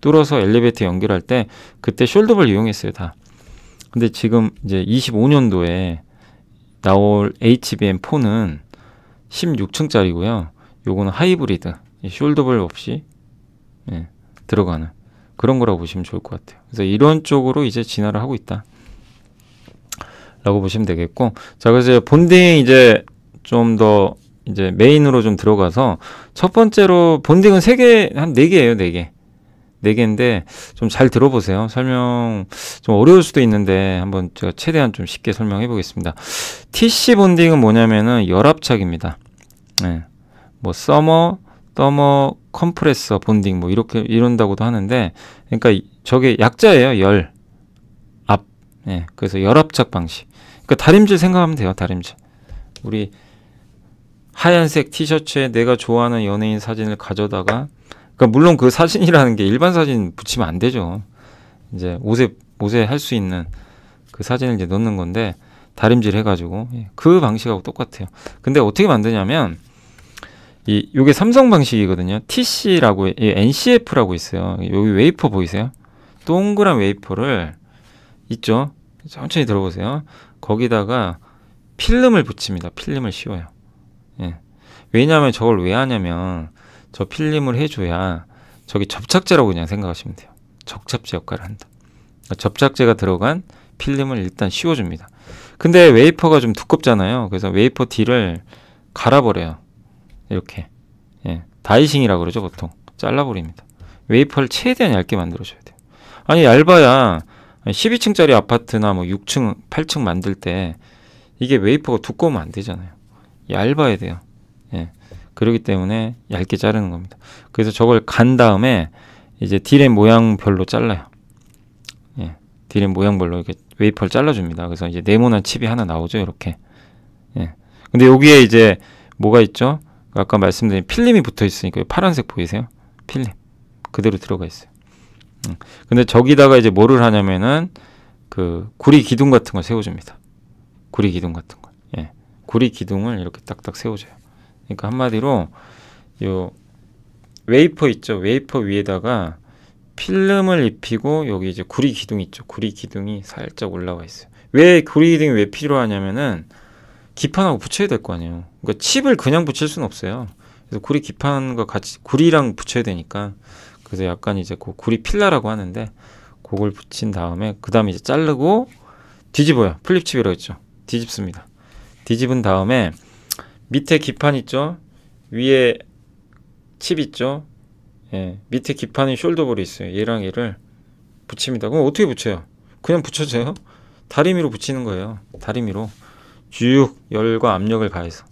뚫어서 엘리베이터 연결할 때 그때 숄더블 이용했어요 다. 근데 지금 이제 25년도에 나올 HBM4는 16층짜리고요. 요거는 하이브리드 숄더블 없이 예, 들어가는 그런 거라고 보시면 좋을 것 같아요. 그래서 이런 쪽으로 이제 진화를 하고 있다. 라고 보시면 되겠고 자 그래서 본딩 이제 좀 더 이제 메인으로 좀 들어가서 첫 번째로 본딩은 3개 한 4개예요 4개 4 개인데 좀 잘 들어보세요. 설명 좀 어려울 수도 있는데 한번 제가 최대한 좀 쉽게 설명해 보겠습니다. TC 본딩은 뭐냐면은 열압착입니다. 네. 뭐 서머, 더머, 컴프레서 본딩 뭐 이렇게 이런다고도 하는데 그러니까 저게 약자예요. 열. 압. 네. 그래서 열압착 방식. 그러니까 다림질 생각하면 돼요. 다림질. 우리 하얀색 티셔츠에 내가 좋아하는 연예인 사진을 가져다가 그러니까 물론 그 사진이라는 게 일반 사진 붙이면 안 되죠. 이제 옷에 옷에 할 수 있는 그 사진을 이제 넣는 건데 다림질 해가지고 예, 그 방식하고 똑같아요. 근데 어떻게 만드냐면 이 요게 삼성 방식이거든요. TC라고 이 예, NCF라고 있어요. 여기 웨이퍼 보이세요? 동그란 웨이퍼를 있죠. 천천히 들어보세요. 거기다가 필름을 붙입니다. 필름을 씌워요. 예. 왜냐하면 저걸 왜 하냐면 저 필름을 해줘야 저기 접착제라고 그냥 생각하시면 돼요. 접착제 역할을 한다. 접착제가 들어간 필름을 일단 씌워줍니다. 근데 웨이퍼가 좀 두껍잖아요. 그래서 웨이퍼 D를 갈아버려요. 이렇게. 예. 다이싱이라고 그러죠, 보통. 잘라버립니다. 웨이퍼를 최대한 얇게 만들어줘야 돼요. 아니, 얇아야 12층짜리 아파트나 뭐 6층, 8층 만들 때 이게 웨이퍼가 두꺼우면 안 되잖아요. 얇아야 돼요. 예. 그렇기 때문에 얇게 자르는 겁니다. 그래서 저걸 간 다음에 이제 딜의 모양별로 잘라요. 예, 딜의 모양별로 이렇게 웨이퍼를 잘라줍니다. 그래서 이제 네모난 칩이 하나 나오죠, 이렇게. 예. 근데 여기에 이제 뭐가 있죠? 아까 말씀드린 필름이 붙어 있으니까 파란색 보이세요? 필름 그대로 들어가 있어요. 음. 근데 저기다가 이제 뭐를 하냐면은 그 구리 기둥 같은 걸 세워줍니다. 구리 기둥 같은 걸. 예. 구리 기둥을 이렇게 딱딱 세워줘요. 그러니까 한마디로 요 웨이퍼 있죠. 웨이퍼 위에다가 필름을 입히고 여기 이제 구리 기둥 있죠. 구리 기둥이 살짝 올라와 있어요. 왜 구리 기둥이 왜 필요하냐면은 기판하고 붙여야 될 거 아니에요. 그러니까 칩을 그냥 붙일 수는 없어요. 그래서 구리 기판과 같이 구리랑 붙여야 되니까 그래서 약간 이제 그 구리 필라라고 하는데 그걸 붙인 다음에 그 다음에 이제 자르고 뒤집어요. 플립칩이라고 했죠. 뒤집습니다. 뒤집은 다음에 밑에 기판 있죠? 위에 칩 있죠? 예, 밑에 기판이 숄더볼이 있어요. 얘랑 얘를 붙입니다. 그럼 어떻게 붙여요? 그냥 붙여져요? 다리미로 붙이는 거예요. 다리미로. 쭉 열과 압력을 가해서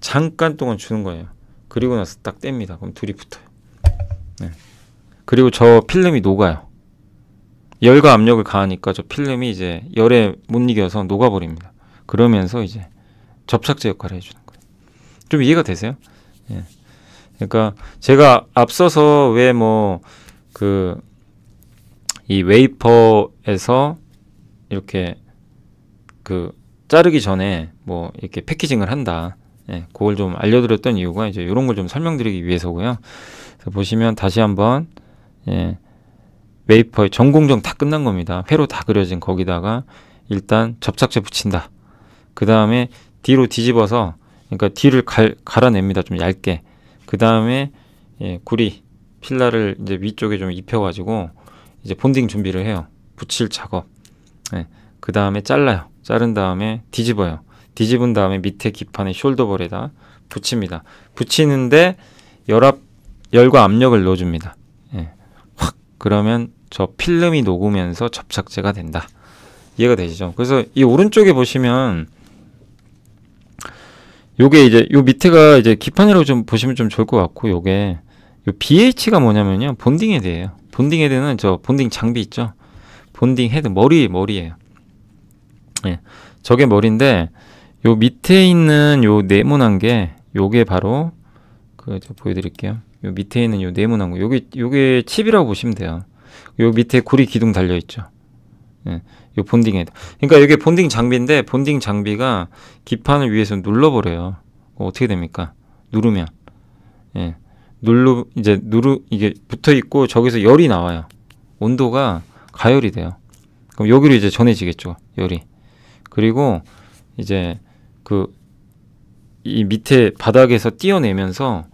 잠깐 동안 주는 거예요. 그리고 나서 딱 뗍니다. 그럼 둘이 붙어요. 네. 그리고 저 필름이 녹아요. 열과 압력을 가하니까 저 필름이 이제 열에 못 이겨서 녹아버립니다. 그러면서 이제 접착제 역할을 해주는 좀 이해가 되세요? 예. 그러니까 제가 앞서서 왜 뭐 그 이 웨이퍼에서 이렇게 그 자르기 전에 뭐 이렇게 패키징을 한다. 예, 그걸 좀 알려드렸던 이유가 이제 요런걸 좀 설명드리기 위해서고요. 보시면 다시 한번 예, 웨이퍼의 전공정 다 끝난 겁니다. 회로 다 그려진 거기다가 일단 접착제 붙인다. 그 다음에 뒤로 뒤집어서 그러니까 뒤를 갈, 갈아냅니다. 좀 얇게. 그 다음에 예, 구리 필라를 이제 위쪽에 좀 입혀가지고 이제 본딩 준비를 해요. 붙일 작업. 예, 그 다음에 잘라요. 자른 다음에 뒤집어요. 뒤집은 다음에 밑에 기판에 숄더볼에다 붙입니다. 붙이는데 열압, 열과 압력을 넣어줍니다. 예, 확 그러면 저 필름이 녹으면서 접착제가 된다. 이해가 되시죠? 그래서 이 오른쪽에 보시면 요게 이제 요 밑에가 이제 기판이라고 좀 보시면 좀 좋을 것 같고 요게 요 BH가 뭐냐면요 본딩 헤드예요 본딩 헤드는 저 본딩 장비 있죠 본딩 헤드 머리 머리예요 예 저게 머리인데 요 밑에 있는 요 네모난 게 요게 바로 그 저 보여드릴게요 요 밑에 있는 요 네모난 거 요게 요게 칩이라고 보시면 돼요 요 밑에 구리 기둥 달려 있죠 예요 본딩에 그러니까 이게 본딩 장비인데 본딩 장비가 기판을 위해서 눌러버려요 어, 어떻게 됩니까 누르면 예눌르 이제 누르 이게 붙어 있고 저기서 열이 나와요 온도가 가열이 돼요 그럼 여기로 이제 전해지겠죠 열이 그리고 이제 그 이 밑에 바닥에서 띄어내면서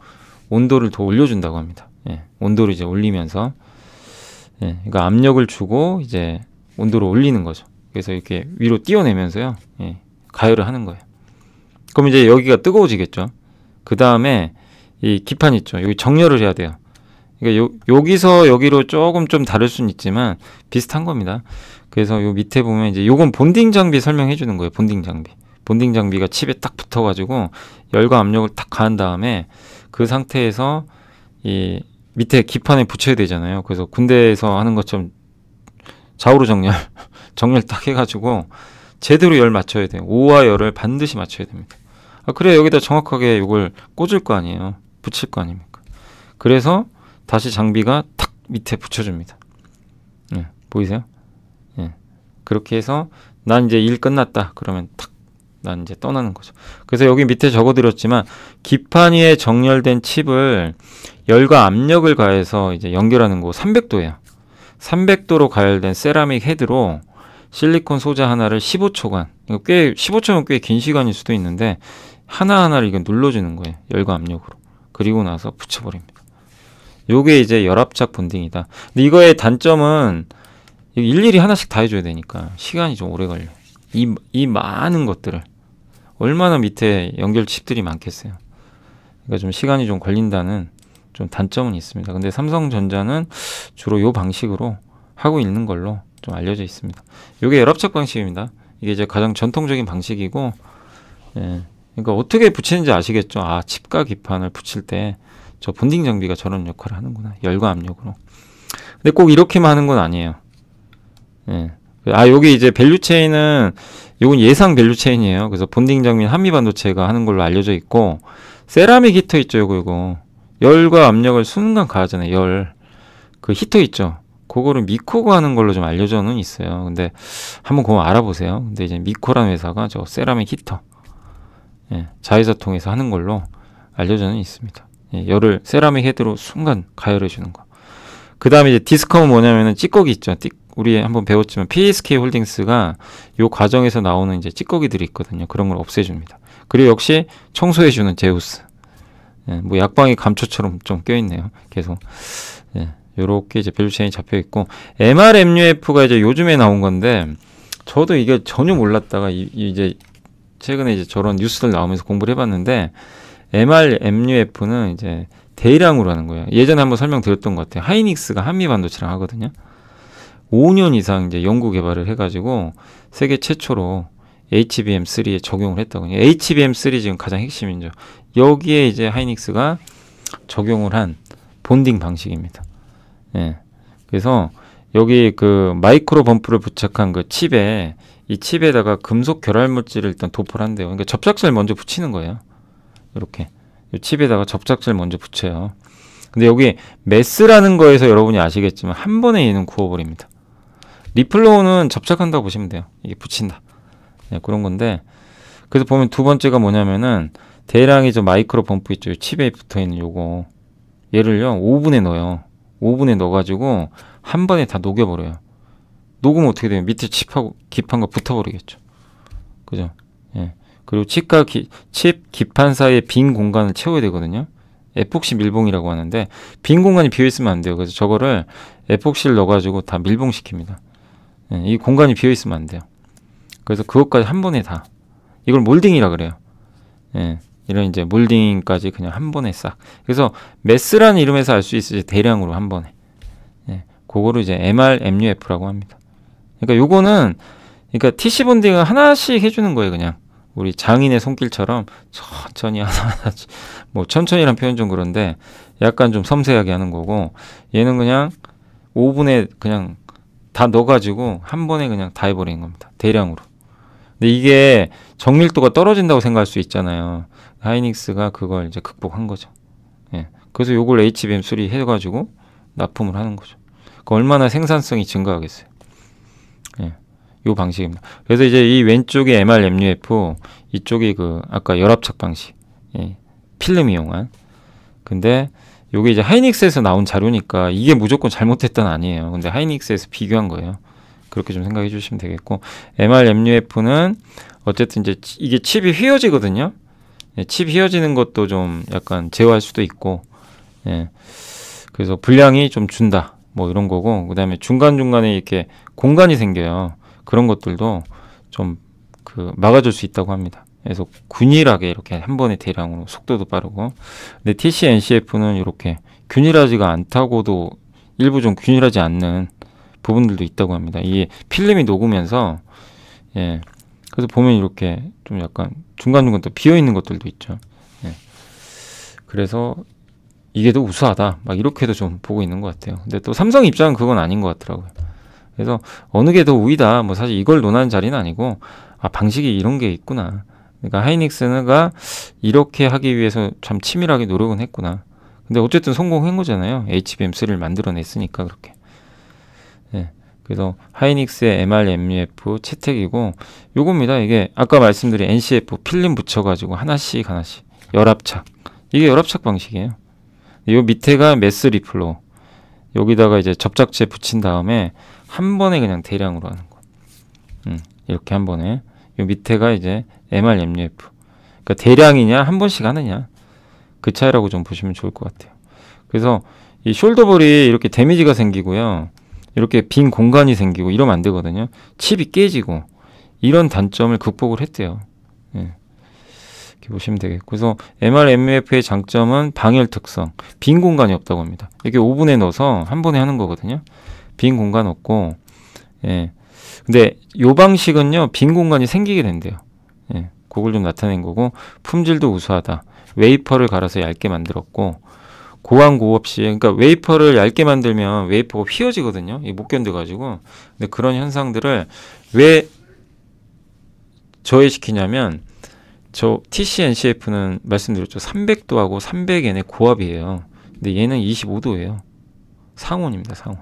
온도를 더 올려준다고 합니다 예 온도를 이제 올리면서 예 그러니까 압력을 주고 이제 온도를 올리는 거죠. 그래서 이렇게 위로 띄어내면서요 예, 가열을 하는 거예요. 그럼 이제 여기가 뜨거워지겠죠. 그 다음에 이 기판 있죠. 여기 정렬을 해야 돼요. 그러니까 요, 여기서 여기로 조금 좀 다를 수는 있지만 비슷한 겁니다. 그래서 요 밑에 보면 이제 요건 본딩 장비 설명해 주는 거예요. 본딩 장비. 본딩 장비가 칩에 딱 붙어가지고 열과 압력을 딱 가한 다음에 그 상태에서 이 밑에 기판에 붙여야 되잖아요. 그래서 군대에서 하는 것처럼 좌우로 정렬 정렬 딱 해가지고 제대로 열 맞춰야 돼요. 5와 열을 반드시 맞춰야 됩니다. 아, 그래 여기다 정확하게 이걸 꽂을 거 아니에요. 붙일 거 아닙니까? 그래서 다시 장비가 탁 밑에 붙여줍니다. 예, 보이세요? 예. 그렇게 해서 난 이제 일 끝났다. 그러면 탁 난 이제 떠나는 거죠. 그래서 여기 밑에 적어드렸지만 기판 위에 정렬된 칩을 열과 압력을 가해서 이제 연결하는 거 300도예요. 300도로 가열된 세라믹 헤드로 실리콘 소자 하나를 15초간 이거 꽤 15초면 꽤 긴 시간일 수도 있는데 하나하나를 이거 눌러주는 거예요 열과 압력으로 그리고 나서 붙여버립니다 요게 이제 열압착 본딩이다 근데 이거의 단점은 일일이 하나씩 다 해줘야 되니까 시간이 좀 오래 걸려 이, 이 많은 것들을 얼마나 밑에 연결 칩들이 많겠어요 그러니까 좀 시간이 좀 걸린다는 좀 단점은 있습니다. 근데 삼성전자는 주로 요 방식으로 하고 있는 걸로 좀 알려져 있습니다. 요게 열압착 방식입니다. 이게 이제 가장 전통적인 방식이고, 예. 그러니까 어떻게 붙이는지 아시겠죠? 아, 칩과 기판을 붙일 때 저 본딩 장비가 저런 역할을 하는구나. 열과 압력으로. 근데 꼭 이렇게만 하는 건 아니에요. 예. 아, 요게 이제 밸류 체인은 요건 예상 밸류 체인이에요. 그래서 본딩 장비 는 한미 반도체가 하는 걸로 알려져 있고 세라믹 히터 있죠, 요거 요거. 열과 압력을 순간 가하잖아요. 열. 그 히터 있죠. 그거를 미코가 하는 걸로 좀 알려져는 있어요. 근데 한번 그거 알아보세요. 근데 이제 미코라는 회사가 저 세라믹 히터 예, 자회사 통해서 하는 걸로 알려져는 있습니다. 예, 열을 세라믹 헤드로 순간 가열해 주는 거. 그 다음에 이제 디스컴은 뭐냐면은 찌꺼기 있죠. 찌, 우리 한번 배웠지만 PSK 홀딩스가 요 과정에서 나오는 이제 찌꺼기들이 있거든요. 그런 걸 없애줍니다. 그리고 역시 청소해주는 제우스. 예, 뭐 약방이 감초처럼 좀 껴있네요. 계속. 예, 요렇게 이제 밸류 체인이 잡혀 있고 MRMUF가 이제 요즘에 나온 건데 저도 이게 전혀 몰랐다가 이, 이제 최근에 이제 저런 뉴스들 나오면서 공부를 해봤는데 MRMUF는 이제 대량으로 하는 거예요. 예전에 한번 설명드렸던 것 같아요. 하이닉스가 한미 반도체랑 하거든요. 5년 이상 이제 연구 개발을 해가지고 세계 최초로 HBM3에 적용을 했다고요. HBM3 지금 가장 핵심이죠. 여기에 이제 하이닉스가 적용을 한 본딩 방식입니다. 예. 그래서 여기 그 마이크로 범프를 부착한 그 칩에 이 칩에다가 금속 결합 물질을 일단 도포를 한대요. 그러니까 접착제를 먼저 붙이는 거예요. 이렇게 칩에다가 접착제를 먼저 붙여요. 근데 여기 메스라는 거에서 여러분이 아시겠지만 한 번에 얘는 구워버립니다. 리플로우는 접착한다고 보시면 돼요. 이게 붙인다. 네, 그런 건데 그래서 보면 두 번째가 뭐냐면은 대량의 저 마이크로 펌프 있죠 칩에 붙어 있는 요거 얘를요 오븐에 넣어요 오븐에 넣어가지고 한 번에 다 녹여버려요 녹으면 어떻게 돼요 밑에 칩하고 기판과 붙어버리겠죠 그죠 예 그리고 칩과 기, 칩 기판 사이에 빈 공간을 채워야 되거든요 에폭시 밀봉이라고 하는데 빈 공간이 비어 있으면 안 돼요 그래서 저거를 에폭시를 넣어가지고 다 밀봉시킵니다 예, 이 공간이 비어 있으면 안 돼요 그래서 그것까지 한 번에 다 이걸 몰딩이라 그래요. 예. 이런 이제 몰딩까지 그냥 한 번에 싹. 그래서 메스라는 이름에서 알 수 있어요. 대량으로 한 번에. 예. 그거를 이제 MR, MUF라고 합니다. 그러니까 요거는 그러니까 TC 본딩을 하나씩 해 주는 거예요, 그냥. 우리 장인의 손길처럼 천천히 하나하나 뭐 천천히란 표현 좀 그런데 약간 좀 섬세하게 하는 거고 얘는 그냥 5분에 그냥 다 넣어가지고 한 번에 그냥 다 해버리는 겁니다. 대량으로. 근데 이게 정밀도가 떨어진다고 생각할 수 있잖아요. 하이닉스가 그걸 이제 극복한 거죠. 예. 그래서 요걸 HBM 수리 해가지고 납품을 하는 거죠. 그 얼마나 생산성이 증가하겠어요. 예. 요 방식입니다. 그래서 이제 이왼쪽에 MRMUF, 이쪽이 그 아까 열압착 방식, 예. 필름 이용한. 근데 요게 이제 하이닉스에서 나온 자료니까 이게 무조건 잘못됐던 아니에요. 근데 하이닉스에서 비교한 거예요. 그렇게 좀 생각해 주시면 되겠고 MRMUF는 어쨌든 이제 이게 칩이 휘어지거든요. 예, 칩 휘어지는 것도 좀 약간 제어할 수도 있고 예. 그래서 분량이 좀 준다 뭐 이런 거고 그 다음에 중간중간에 이렇게 공간이 생겨요 그런 것들도 좀 그 막아줄 수 있다고 합니다 그래서 균일하게 이렇게 한 번에 대량으로 속도도 빠르고 근데 TCNCF는 이렇게 균일하지가 않다고도 일부 좀 균일하지 않는 부분들도 있다고 합니다. 이 필름이 녹으면서 예. 그래서 보면 이렇게 좀 약간 중간중간 또 비어있는 것들도 있죠. 예. 그래서 이게 더 우수하다. 막 이렇게도 좀 보고 있는 것 같아요. 근데 또 삼성 입장은 그건 아닌 것 같더라고요. 그래서 어느 게 더 우위다. 뭐 사실 이걸 논하는 자리는 아니고, 아, 방식이 이런 게 있구나. 그러니까 하이닉스가 이렇게 하기 위해서 참 치밀하게 노력은 했구나. 근데 어쨌든 성공한 거잖아요. HBM3를 만들어냈으니까 그렇게. 예. 그래서 하이닉스의 m r m f 채택이고 요겁니다. 이게 아까 말씀드린 NCF 필름 붙여가지고 하나씩 하나씩 열압착 이게 열압착 방식이에요. 요 밑에가 매스 리플로 여기다가 이제 접착제 붙인 다음에 한 번에 그냥 대량으로 하는 거. 음, 이렇게 한 번에 요 밑에가 이제 m r m f 그러니까 대량이냐 한 번씩 하느냐 그 차이라고 좀 보시면 좋을 것 같아요. 그래서 이 숄더볼이 이렇게 데미지가 생기고요. 이렇게 빈 공간이 생기고 이러면 안 되거든요. 칩이 깨지고 이런 단점을 극복을 했대요. 예. 이렇게 보시면 되겠고 그래서 MRMF의 장점은 방열 특성 빈 공간이 없다고 합니다. 이렇게 오븐에 넣어서 한 번에 하는 거거든요. 빈 공간 없고 예. 근데 요 방식은요 빈 공간이 생기게 된대요. 예. 그걸 좀 나타낸 거고 품질도 우수하다. 웨이퍼를 갈아서 얇게 만들었고 고안고 없이 그러니까 웨이퍼를 얇게 만들면 웨이퍼가 휘어지거든요. 이 못 견뎌가지고 근데 그런 현상들을 왜 저해시키냐면 저 TCNCF는 말씀드렸죠. 300도하고 300N의 고압이에요. 근데 얘는 25도예요. 상온입니다. 상온.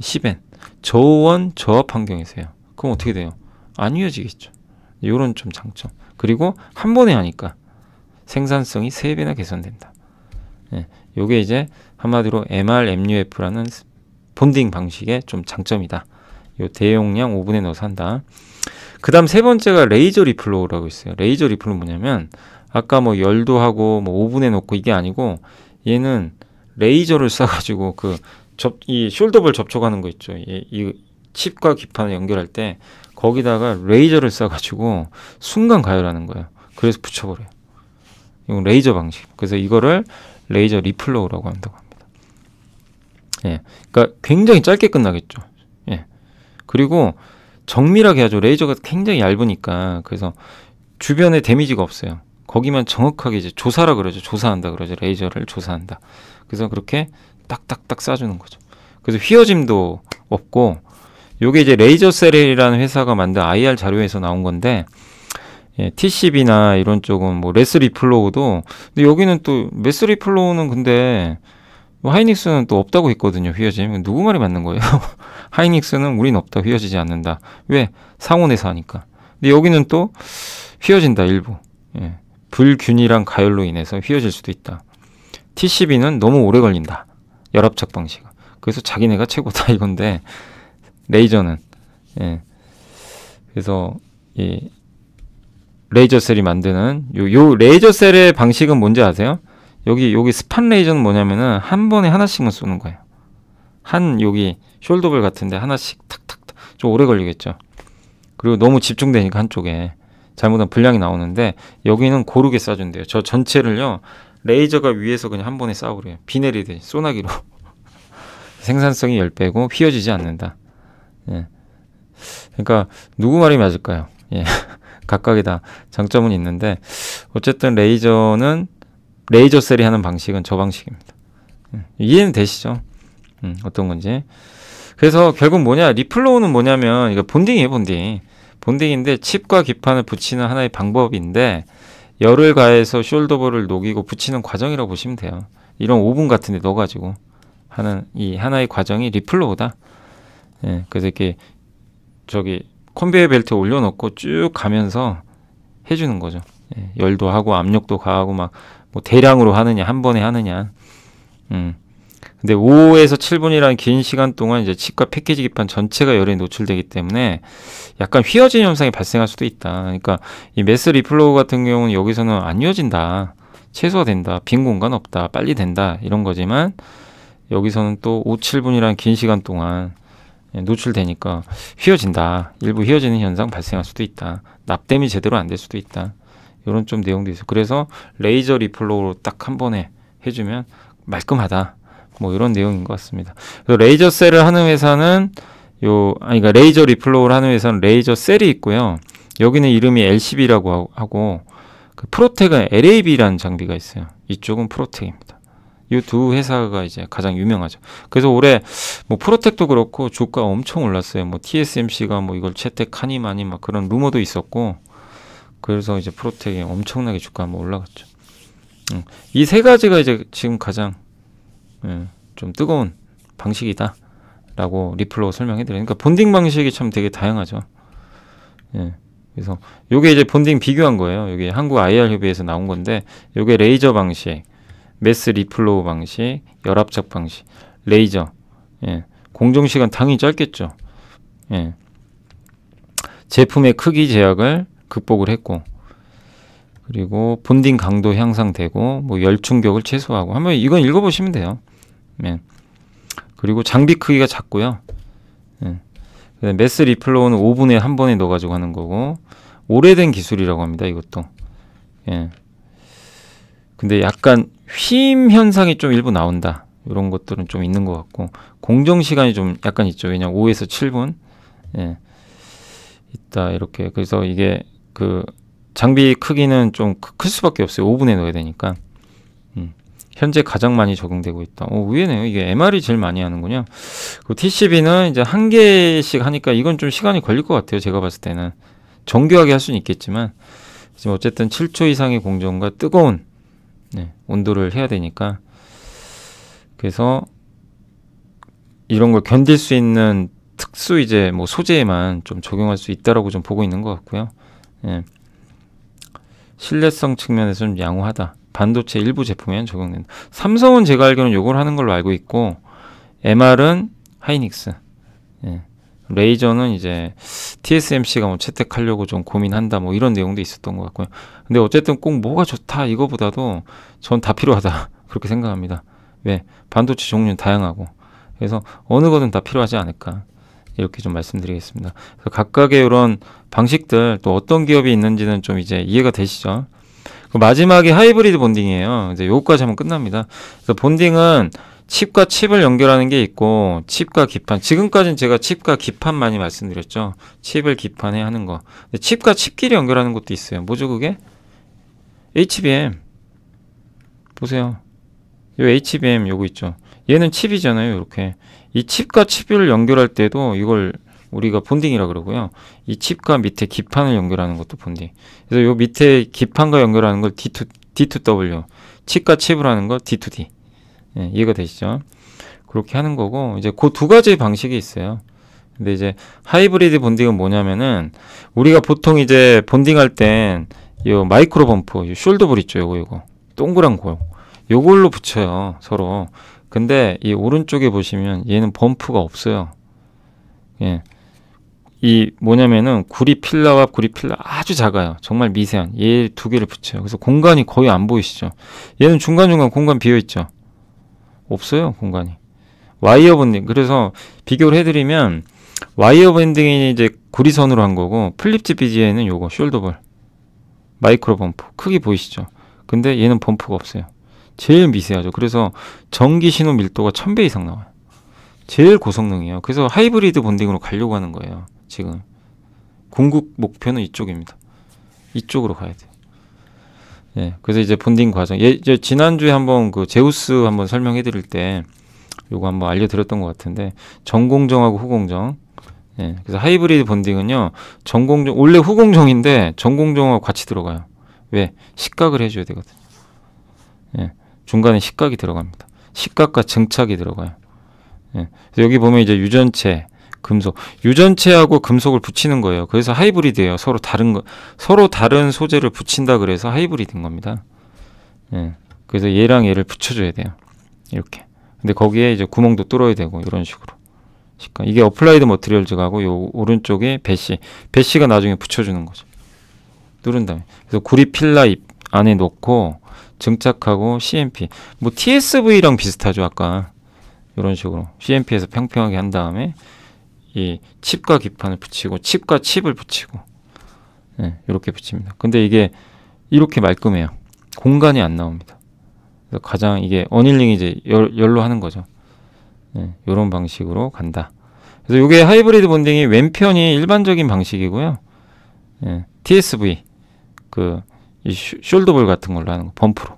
10N. 저온 저압 환경이세요 그럼 어떻게 돼요? 안 휘어지겠죠. 요런좀 장점. 그리고 한 번에 하니까 생산성이 3배나 개선된다. 예, 요게 이제 한마디로 MRMUF라는 본딩 방식의 좀 장점이다. 요 대용량 오븐에 넣어서 한다. 그 다음 세 번째가 레이저 리플로우라고 있어요. 레이저 리플로우 뭐냐면 아까 뭐 열도 하고 뭐 오븐에 넣고 이게 아니고 얘는 레이저를 써가지고그 접 이 숄더볼 접촉하는 거 있죠. 이, 이 칩과 기판을 연결할 때 거기다가 레이저를 써가지고 순간 가열하는 거예요. 그래서 붙여버려요. 이건 레이저 방식. 그래서 이거를 레이저 리플로우라고 한다고 합니다. 예. 그러니까 굉장히 짧게 끝나겠죠. 예. 그리고 정밀하게 하죠. 레이저가 굉장히 얇으니까 그래서 주변에 데미지가 없어요. 거기만 정확하게 이제 조사라 그러죠. 조사한다 그러죠. 레이저를 조사한다. 그래서 그렇게 딱딱딱 쏴주는 거죠. 그래서 휘어짐도 없고 요게 이제 레이저셀이라는 회사가 만든 IR 자료에서 나온 건데 예, TCB나 이런 쪽은 뭐 레스 리플로우도 근데 여기는 또 레스 리플로우는 근데 뭐 하이닉스는 또 없다고 했거든요 휘어짐 누구 말이 맞는 거예요 하이닉스는 우린 없다 휘어지지 않는다 왜 상온에서 하니까 근데 여기는 또 휘어진다 일부 예, 불균이랑 가열로 인해서 휘어질 수도 있다 TCB는 너무 오래 걸린다 열압착 방식 그래서 자기네가 최고다 이건데 레이저는 예. 그래서 이 레이저셀이 만드는 요, 요 레이저셀의 방식은 뭔지 아세요? 여기 여기 스판 레이저는 뭐냐면은 한 번에 하나씩만 쏘는 거예요. 한 여기 숄더블 같은데 하나씩 탁탁탁 좀 오래 걸리겠죠. 그리고 너무 집중되니까 한쪽에 잘못하면 분량이 나오는데 여기는 고르게 쏴준대요. 저 전체를요 레이저가 위에서 그냥 한 번에 쏴버려요. 비 내리듯이 쏘나기로 생산성이 열배고 휘어지지 않는다. 예. 그러니까 누구 말이 맞을까요? 예. 각각이 다 장점은 있는데 어쨌든 레이저는 레이저 셀이 하는 방식은 저 방식입니다. 음, 이해는 되시죠? 음, 어떤 건지. 그래서 결국 뭐냐 리플로우는 뭐냐면 이거 본딩이에요 본딩. 본딩인데 칩과 기판을 붙이는 하나의 방법인데 열을 가해서 숄더볼을 녹이고 붙이는 과정이라고 보시면 돼요. 이런 오븐 같은데 넣어가지고 하는 이 하나의 과정이 리플로우다. 예, 그래서 이렇게 저기 컨베이어 벨트 올려놓고 쭉 가면서 해주는 거죠. 예, 열도 하고 압력도 가하고 막 뭐 대량으로 하느냐 한 번에 하느냐. 음. 근데 5에서 7분이라는 긴 시간 동안 이제 칩과 패키지 기판 전체가 열에 노출되기 때문에 약간 휘어진 현상이 발생할 수도 있다. 그러니까 이 매스 리플로우 같은 경우는 여기서는 안 이어진다. 최소화된다. 빈 공간 없다. 빨리 된다. 이런 거지만 여기서는 또 5, 7분이라는 긴 시간 동안 예, 노출되니까 휘어진다. 일부 휘어지는 현상 발생할 수도 있다. 납땜이 제대로 안 될 수도 있다. 이런 좀 내용도 있어. 그래서 레이저 리플로우로 딱 한 번에 해주면 말끔하다. 뭐 이런 내용인 것 같습니다. 그래서 레이저 셀을 하는 회사는 요 아니 그러니까 레이저 리플로우를 하는 회사는 레이저 셀이 있고요. 여기는 이름이 LCB라고 하고 그 프로텍은 LAB라는 장비가 있어요. 이쪽은 프로텍입니다. 이두 회사가 이제 가장 유명하죠. 그래서 올해 뭐 프로텍도 그렇고 주가 엄청 올랐어요. 뭐 TSMC가 뭐 이걸 채택하니 마니 막 그런 루머도 있었고 그래서 이제 프로텍이 엄청나게 주가 한번 올라갔죠. 음, 이 세 가지가 이제 지금 가장 음, 좀 뜨거운 방식이다. 라고 리플로 설명해드려요. 그러니까 본딩 방식이 참 되게 다양하죠. 예. 그래서 요게 이제 본딩 비교한 거예요. 요게 한국 IR 협의에서 나온 건데 요게 레이저 방식. 매스 리플로우 방식, 열압착 방식, 레이저. 예. 공정 시간 당연히 짧겠죠. 예. 제품의 크기 제약을 극복을 했고 그리고 본딩 강도 향상되고 뭐 열 충격을 최소화하고 한번 이건 읽어보시면 돼요. 예. 그리고 장비 크기가 작고요. 예. 메스 리플로우는 5분에 한 번에 넣어가지고 하는 거고 오래된 기술이라고 합니다. 이것도. 예. 근데 약간 휘임 현상이 좀 일부 나온다. 이런 것들은 좀 있는 것 같고 공정 시간이 좀 약간 있죠. 왜냐 5에서 7분 예. 있다 이렇게 그래서 이게 그 장비 크기는 좀 클 수밖에 없어요. 5분에 넣어야 되니까 음. 현재 가장 많이 적용되고 있다. 오 의외네요. 이게 MR이 제일 많이 하는군요. 그 TCB는 이제 한 개씩 하니까 이건 좀 시간이 걸릴 것 같아요. 제가 봤을 때는 정교하게 할 수는 있겠지만 지금 어쨌든 7초 이상의 공정과 뜨거운 네, 온도를 해야 되니까 그래서 이런 걸 견딜 수 있는 특수 이제 뭐 소재에만 좀 적용할 수 있다라고 좀 보고 있는 것 같고요. 예. 신뢰성 측면에서 좀 양호하다. 반도체 일부 제품에는 적용된다. 삼성은 제가 알기로는 요걸 하는 걸로 알고 있고 MR은 하이닉스. 예. 레이저는 이제 TSMC가 뭐 채택하려고 좀 고민한다 뭐 이런 내용도 있었던 것 같고요. 근데 어쨌든 꼭 뭐가 좋다 이거보다도 전 다 필요하다 그렇게 생각합니다. 왜 네, 반도체 종류는 다양하고 그래서 어느 거든 다 필요하지 않을까 이렇게 좀 말씀드리겠습니다. 각각의 이런 방식들 또 어떤 기업이 있는지는 좀 이제 이해가 되시죠? 그 마지막에 하이브리드 본딩이에요. 이제 요거까지 하면 끝납니다. 그래서 본딩은 칩과 칩을 연결하는 게 있고 칩과 기판 지금까지는 제가 칩과 기판 많이 말씀드렸죠 칩을 기판에 하는 거 칩과 칩끼리 연결하는 것도 있어요 뭐죠 그게? HBM 보세요 요 HBM 요거 있죠 얘는 칩이잖아요 이렇게 이 칩과 칩을 연결할 때도 이걸 우리가 본딩이라 그러고요 이 칩과 밑에 기판을 연결하는 것도 본딩 그래서 요 밑에 기판과 연결하는 걸 D2, D2W 칩과 칩을 하는 걸 D2D 예, 이해가 되시죠? 그렇게 하는 거고 이제 그 두 가지 방식이 있어요. 근데 이제 하이브리드 본딩은 뭐냐면은 우리가 보통 이제 본딩할 땐이 마이크로 범프, 요 숄더볼 있죠, 요거 요거 동그란 고 요걸로 붙여요 서로. 근데 이 오른쪽에 보시면 얘는 범프가 없어요. 예. 이 뭐냐면은 구리 필라와 구리 필라 아주 작아요. 정말 미세한. 얘 두 개를 붙여요. 그래서 공간이 거의 안 보이시죠? 얘는 중간중간 공간 비어 있죠. 없어요 공간이 와이어 본딩 그래서 비교를 해드리면 와이어 본딩이 이제 고리선으로 한 거고 플립지 BGA는 요거 숄더볼 마이크로 범프 크기 보이시죠 근데 얘는 범프가 없어요 제일 미세하죠 그래서 전기 신호 밀도가 1000배 이상 나와요 제일 고성능이에요 그래서 하이브리드 본딩으로 가려고 하는 거예요 지금 공급 목표는 이쪽입니다 이쪽으로 가야 돼요 예, 그래서 이제 본딩 과정. 예, 이제 지난주에 한번 그 제우스 한번 설명해 드릴 때 요거 한번 알려드렸던 것 같은데 전공정하고 후공정. 예, 그래서 하이브리드 본딩은요, 전공정, 원래 후공정인데 전공정하고 같이 들어가요. 왜? 식각을 해줘야 되거든요. 예, 중간에 식각이 들어갑니다. 식각과 증착이 들어가요. 예, 그래서 여기 보면 이제 유전체, 금속 유전체하고 금속을 붙이는 거예요. 그래서 하이브리드예요. 서로 다른 거 서로 다른 소재를 붙인다 그래서 하이브리드인 겁니다. 예. 그래서 얘랑 얘를 붙여줘야 돼요. 이렇게. 근데 거기에 이제 구멍도 뚫어야 되고 이런 식으로. 그러니까 이게 어플라이드 머트리얼즈가고 요 오른쪽에 배시 배시가 나중에 붙여주는 거죠. 누른 다음에 그래서 구리 필라 입 안에 넣고 증착하고 CMP 뭐 TSV랑 비슷하죠 아까 이런 식으로 CMP에서 평평하게 한 다음에 이 칩과 기판을 붙이고 칩과 칩을 붙이고 네, 이렇게 붙입니다. 근데 이게 이렇게 말끔해요. 공간이 안 나옵니다. 그래서 가장 이게 어닐링이 이제 열, 열로 하는 거죠. 이런 예, 방식으로 간다. 그래서 이게 하이브리드 본딩이 왼편이 일반적인 방식이고요. 네, 예, TSV 그 숄더볼 같은 걸로 하는 거 범프로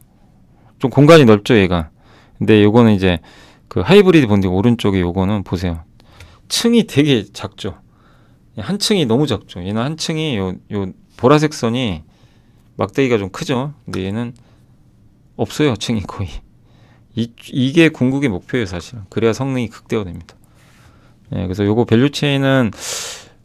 좀 공간이 넓죠 얘가. 근데 요거는 이제 그 하이브리드 본딩 오른쪽에 요거는 보세요. 층이 되게 작죠. 한 층이 너무 작죠. 얘는 한 층이 요, 요 보라색 선이 막대기가 좀 크죠. 근데 얘는 없어요. 층이 거의. 이, 이게 궁극의 목표예요, 사실은. 그래야 성능이 극대화됩니다. 예, 그래서 요거 밸류 체인은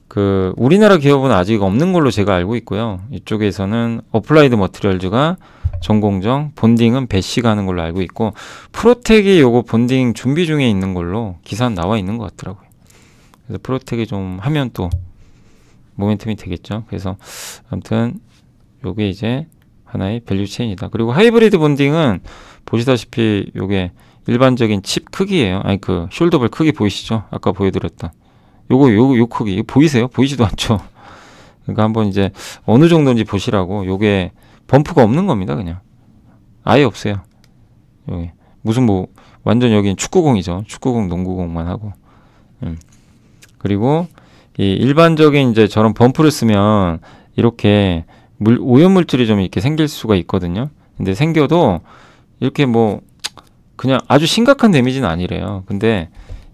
그 우리나라 기업은 아직 없는 걸로 제가 알고 있고요. 이쪽에서는 어플라이드 머티리얼즈가 전공정, 본딩은 배시가 하는 걸로 알고 있고 프로텍이 요거 본딩 준비 중에 있는 걸로 기사 나와 있는 것 같더라고요. 그래서 프로텍이 좀 하면 또 모멘텀이 되겠죠. 그래서 아무튼 요게 이제 하나의 밸류 체인이다. 그리고 하이브리드 본딩은 보시다시피 요게 일반적인 칩 크기예요. 아니 그 숄더볼 크기 보이시죠? 아까 보여드렸던 요거 요거 요 크기 보이세요? 보이지도 않죠. 그러니까 한번 이제 어느 정도인지 보시라고 요게 범프가 없는 겁니다. 그냥 아예 없어요. 여기 무슨 뭐 완전 여긴 축구공이죠. 축구공, 농구공만 하고. 음. 그리고 이 일반적인 이제 저런 범프를 쓰면 이렇게 물, 오염물질이 좀 이렇게 생길 수가 있거든요. 근데 생겨도 이렇게 뭐 그냥 아주 심각한 데미지는 아니래요. 근데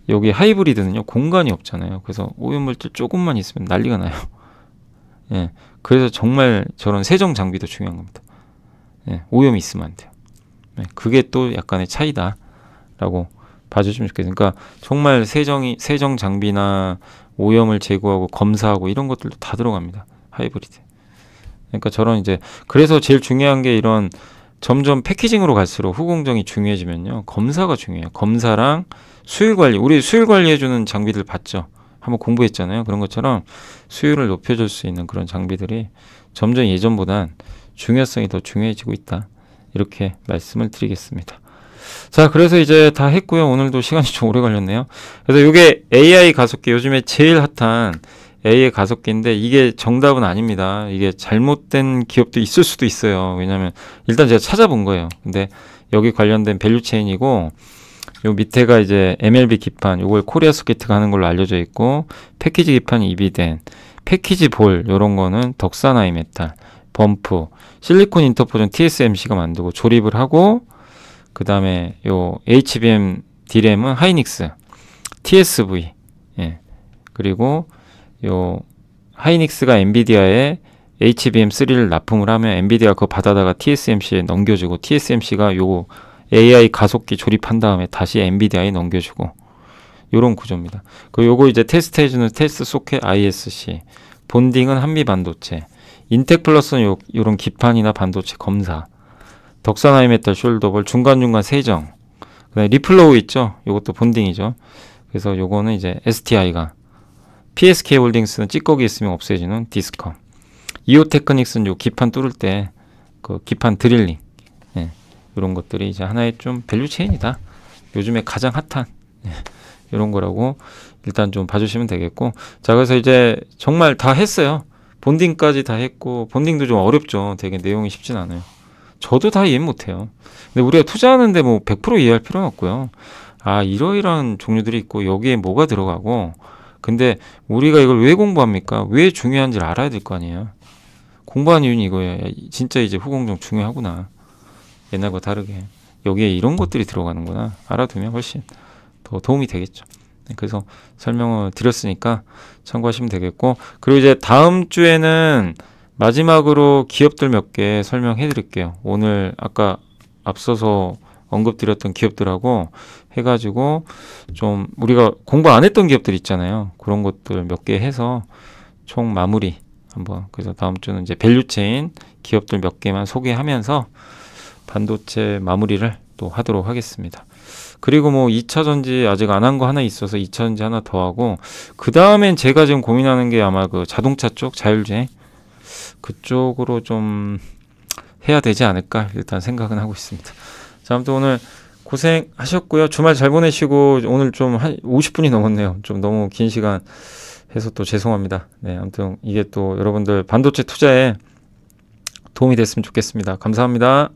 여기 하이브리드는요 공간이 없잖아요. 그래서 오염물질 조금만 있으면 난리가 나요. 예, 그래서 정말 저런 세정 장비도 중요한 겁니다. 예, 오염이 있으면 안 돼요. 예, 그게 또 약간의 차이다라고 봐주시면 좋겠어요. 그러니까 정말 세정이 세정 장비나 오염을 제거하고 검사하고 이런 것들도 다 들어갑니다. 하이브리드. 그러니까 저런 이제 그래서 제일 중요한 게 이런 점점 패키징으로 갈수록 후공정이 중요해지면요. 검사가 중요해요. 검사랑 수율 관리. 우리 수율 관리해 주는 장비들 봤죠. 한번 공부했잖아요. 그런 것처럼 수율을 높여 줄수 있는 그런 장비들이 점점 예전보단 중요성이 더 중요해지고 있다. 이렇게 말씀을 드리겠습니다. 자, 그래서 이제 다 했고요. 오늘도 시간이 좀 오래 걸렸네요. 그래서 이게 AI 가속기, 요즘에 제일 핫한 AI 가속기인데 이게 정답은 아닙니다. 이게 잘못된 기업도 있을 수도 있어요. 왜냐면 일단 제가 찾아본 거예요. 근데 여기 관련된 밸류 체인이고 요 밑에가 이제 MLB 기판, 요걸 코리아 소켓트가 하는 걸로 알려져 있고 패키지 기판이 이비덴, 패키지 볼 요런 거는 덕산아이 메탈, 범프, 실리콘 인터포전 TSMC가 만들고 조립을 하고 그 다음에 요 HBM D램은 하이닉스, TSV, 예. 그리고 요 하이닉스가 엔비디아에 HBM3를 납품을 하면 엔비디아 그거 받아다가 TSMC에 넘겨주고 TSMC가 요거 AI 가속기 조립한 다음에 다시 엔비디아에 넘겨주고 요런 구조입니다. 그 요거 이제 테스트 해주는 테스트 소켓 ISC 본딩은 한미 반도체 인텍 플러스는 요, 요런 기판이나 반도체 검사 덕산하이메탈 숄더볼 중간중간 세정 그다음에 리플로우 있죠 이것도 본딩이죠 그래서 요거는 이제 STI가 PSK 홀딩스는 찌꺼기 있으면 없애지는 디스커 이오 테크닉스는 요 기판 뚫을 때 그 기판 드릴링 예, 요런 것들이 이제 하나의 좀 밸류 체인이다 요즘에 가장 핫한 예, 요런 거라고 일단 좀 봐주시면 되겠고 자 그래서 이제 정말 다 했어요 본딩까지 다 했고 본딩도 좀 어렵죠 되게 내용이 쉽진 않아요 저도 다 이해 못해요. 근데 우리가 투자하는데 뭐 100% 이해할 필요는 없고요. 아 이러이러한 종류들이 있고 여기에 뭐가 들어가고 근데 우리가 이걸 왜 공부합니까? 왜 중요한지를 알아야 될 거 아니에요. 공부하는 이유는 이거예요. 진짜 이제 후공정 중요하구나. 옛날과 다르게 여기에 이런 것들이 들어가는구나 알아두면 훨씬 더 도움이 되겠죠. 네, 그래서 설명을 드렸으니까 참고하시면 되겠고 그리고 이제 다음 주에는 마지막으로 기업들 몇 개 설명해 드릴게요. 오늘 아까 앞서서 언급드렸던 기업들하고 해가지고 좀 우리가 공부 안 했던 기업들 있잖아요. 그런 것들 몇 개 해서 총 마무리 한번 그래서 다음 주는 이제 밸류체인 기업들 몇 개만 소개하면서 반도체 마무리를 또 하도록 하겠습니다. 그리고 뭐 2차 전지 아직 안 한 거 하나 있어서 2차 전지 하나 더 하고 그 다음엔 제가 지금 고민하는 게 아마 그 자동차 쪽 자율주행 그쪽으로 좀 해야 되지 않을까 일단 생각은 하고 있습니다. 자, 아무튼 오늘 고생하셨고요. 주말 잘 보내시고 오늘 좀 한 50분이 넘었네요. 좀 너무 긴 시간 해서 또 죄송합니다. 네, 아무튼 이게 또 여러분들 반도체 투자에 도움이 됐으면 좋겠습니다. 감사합니다.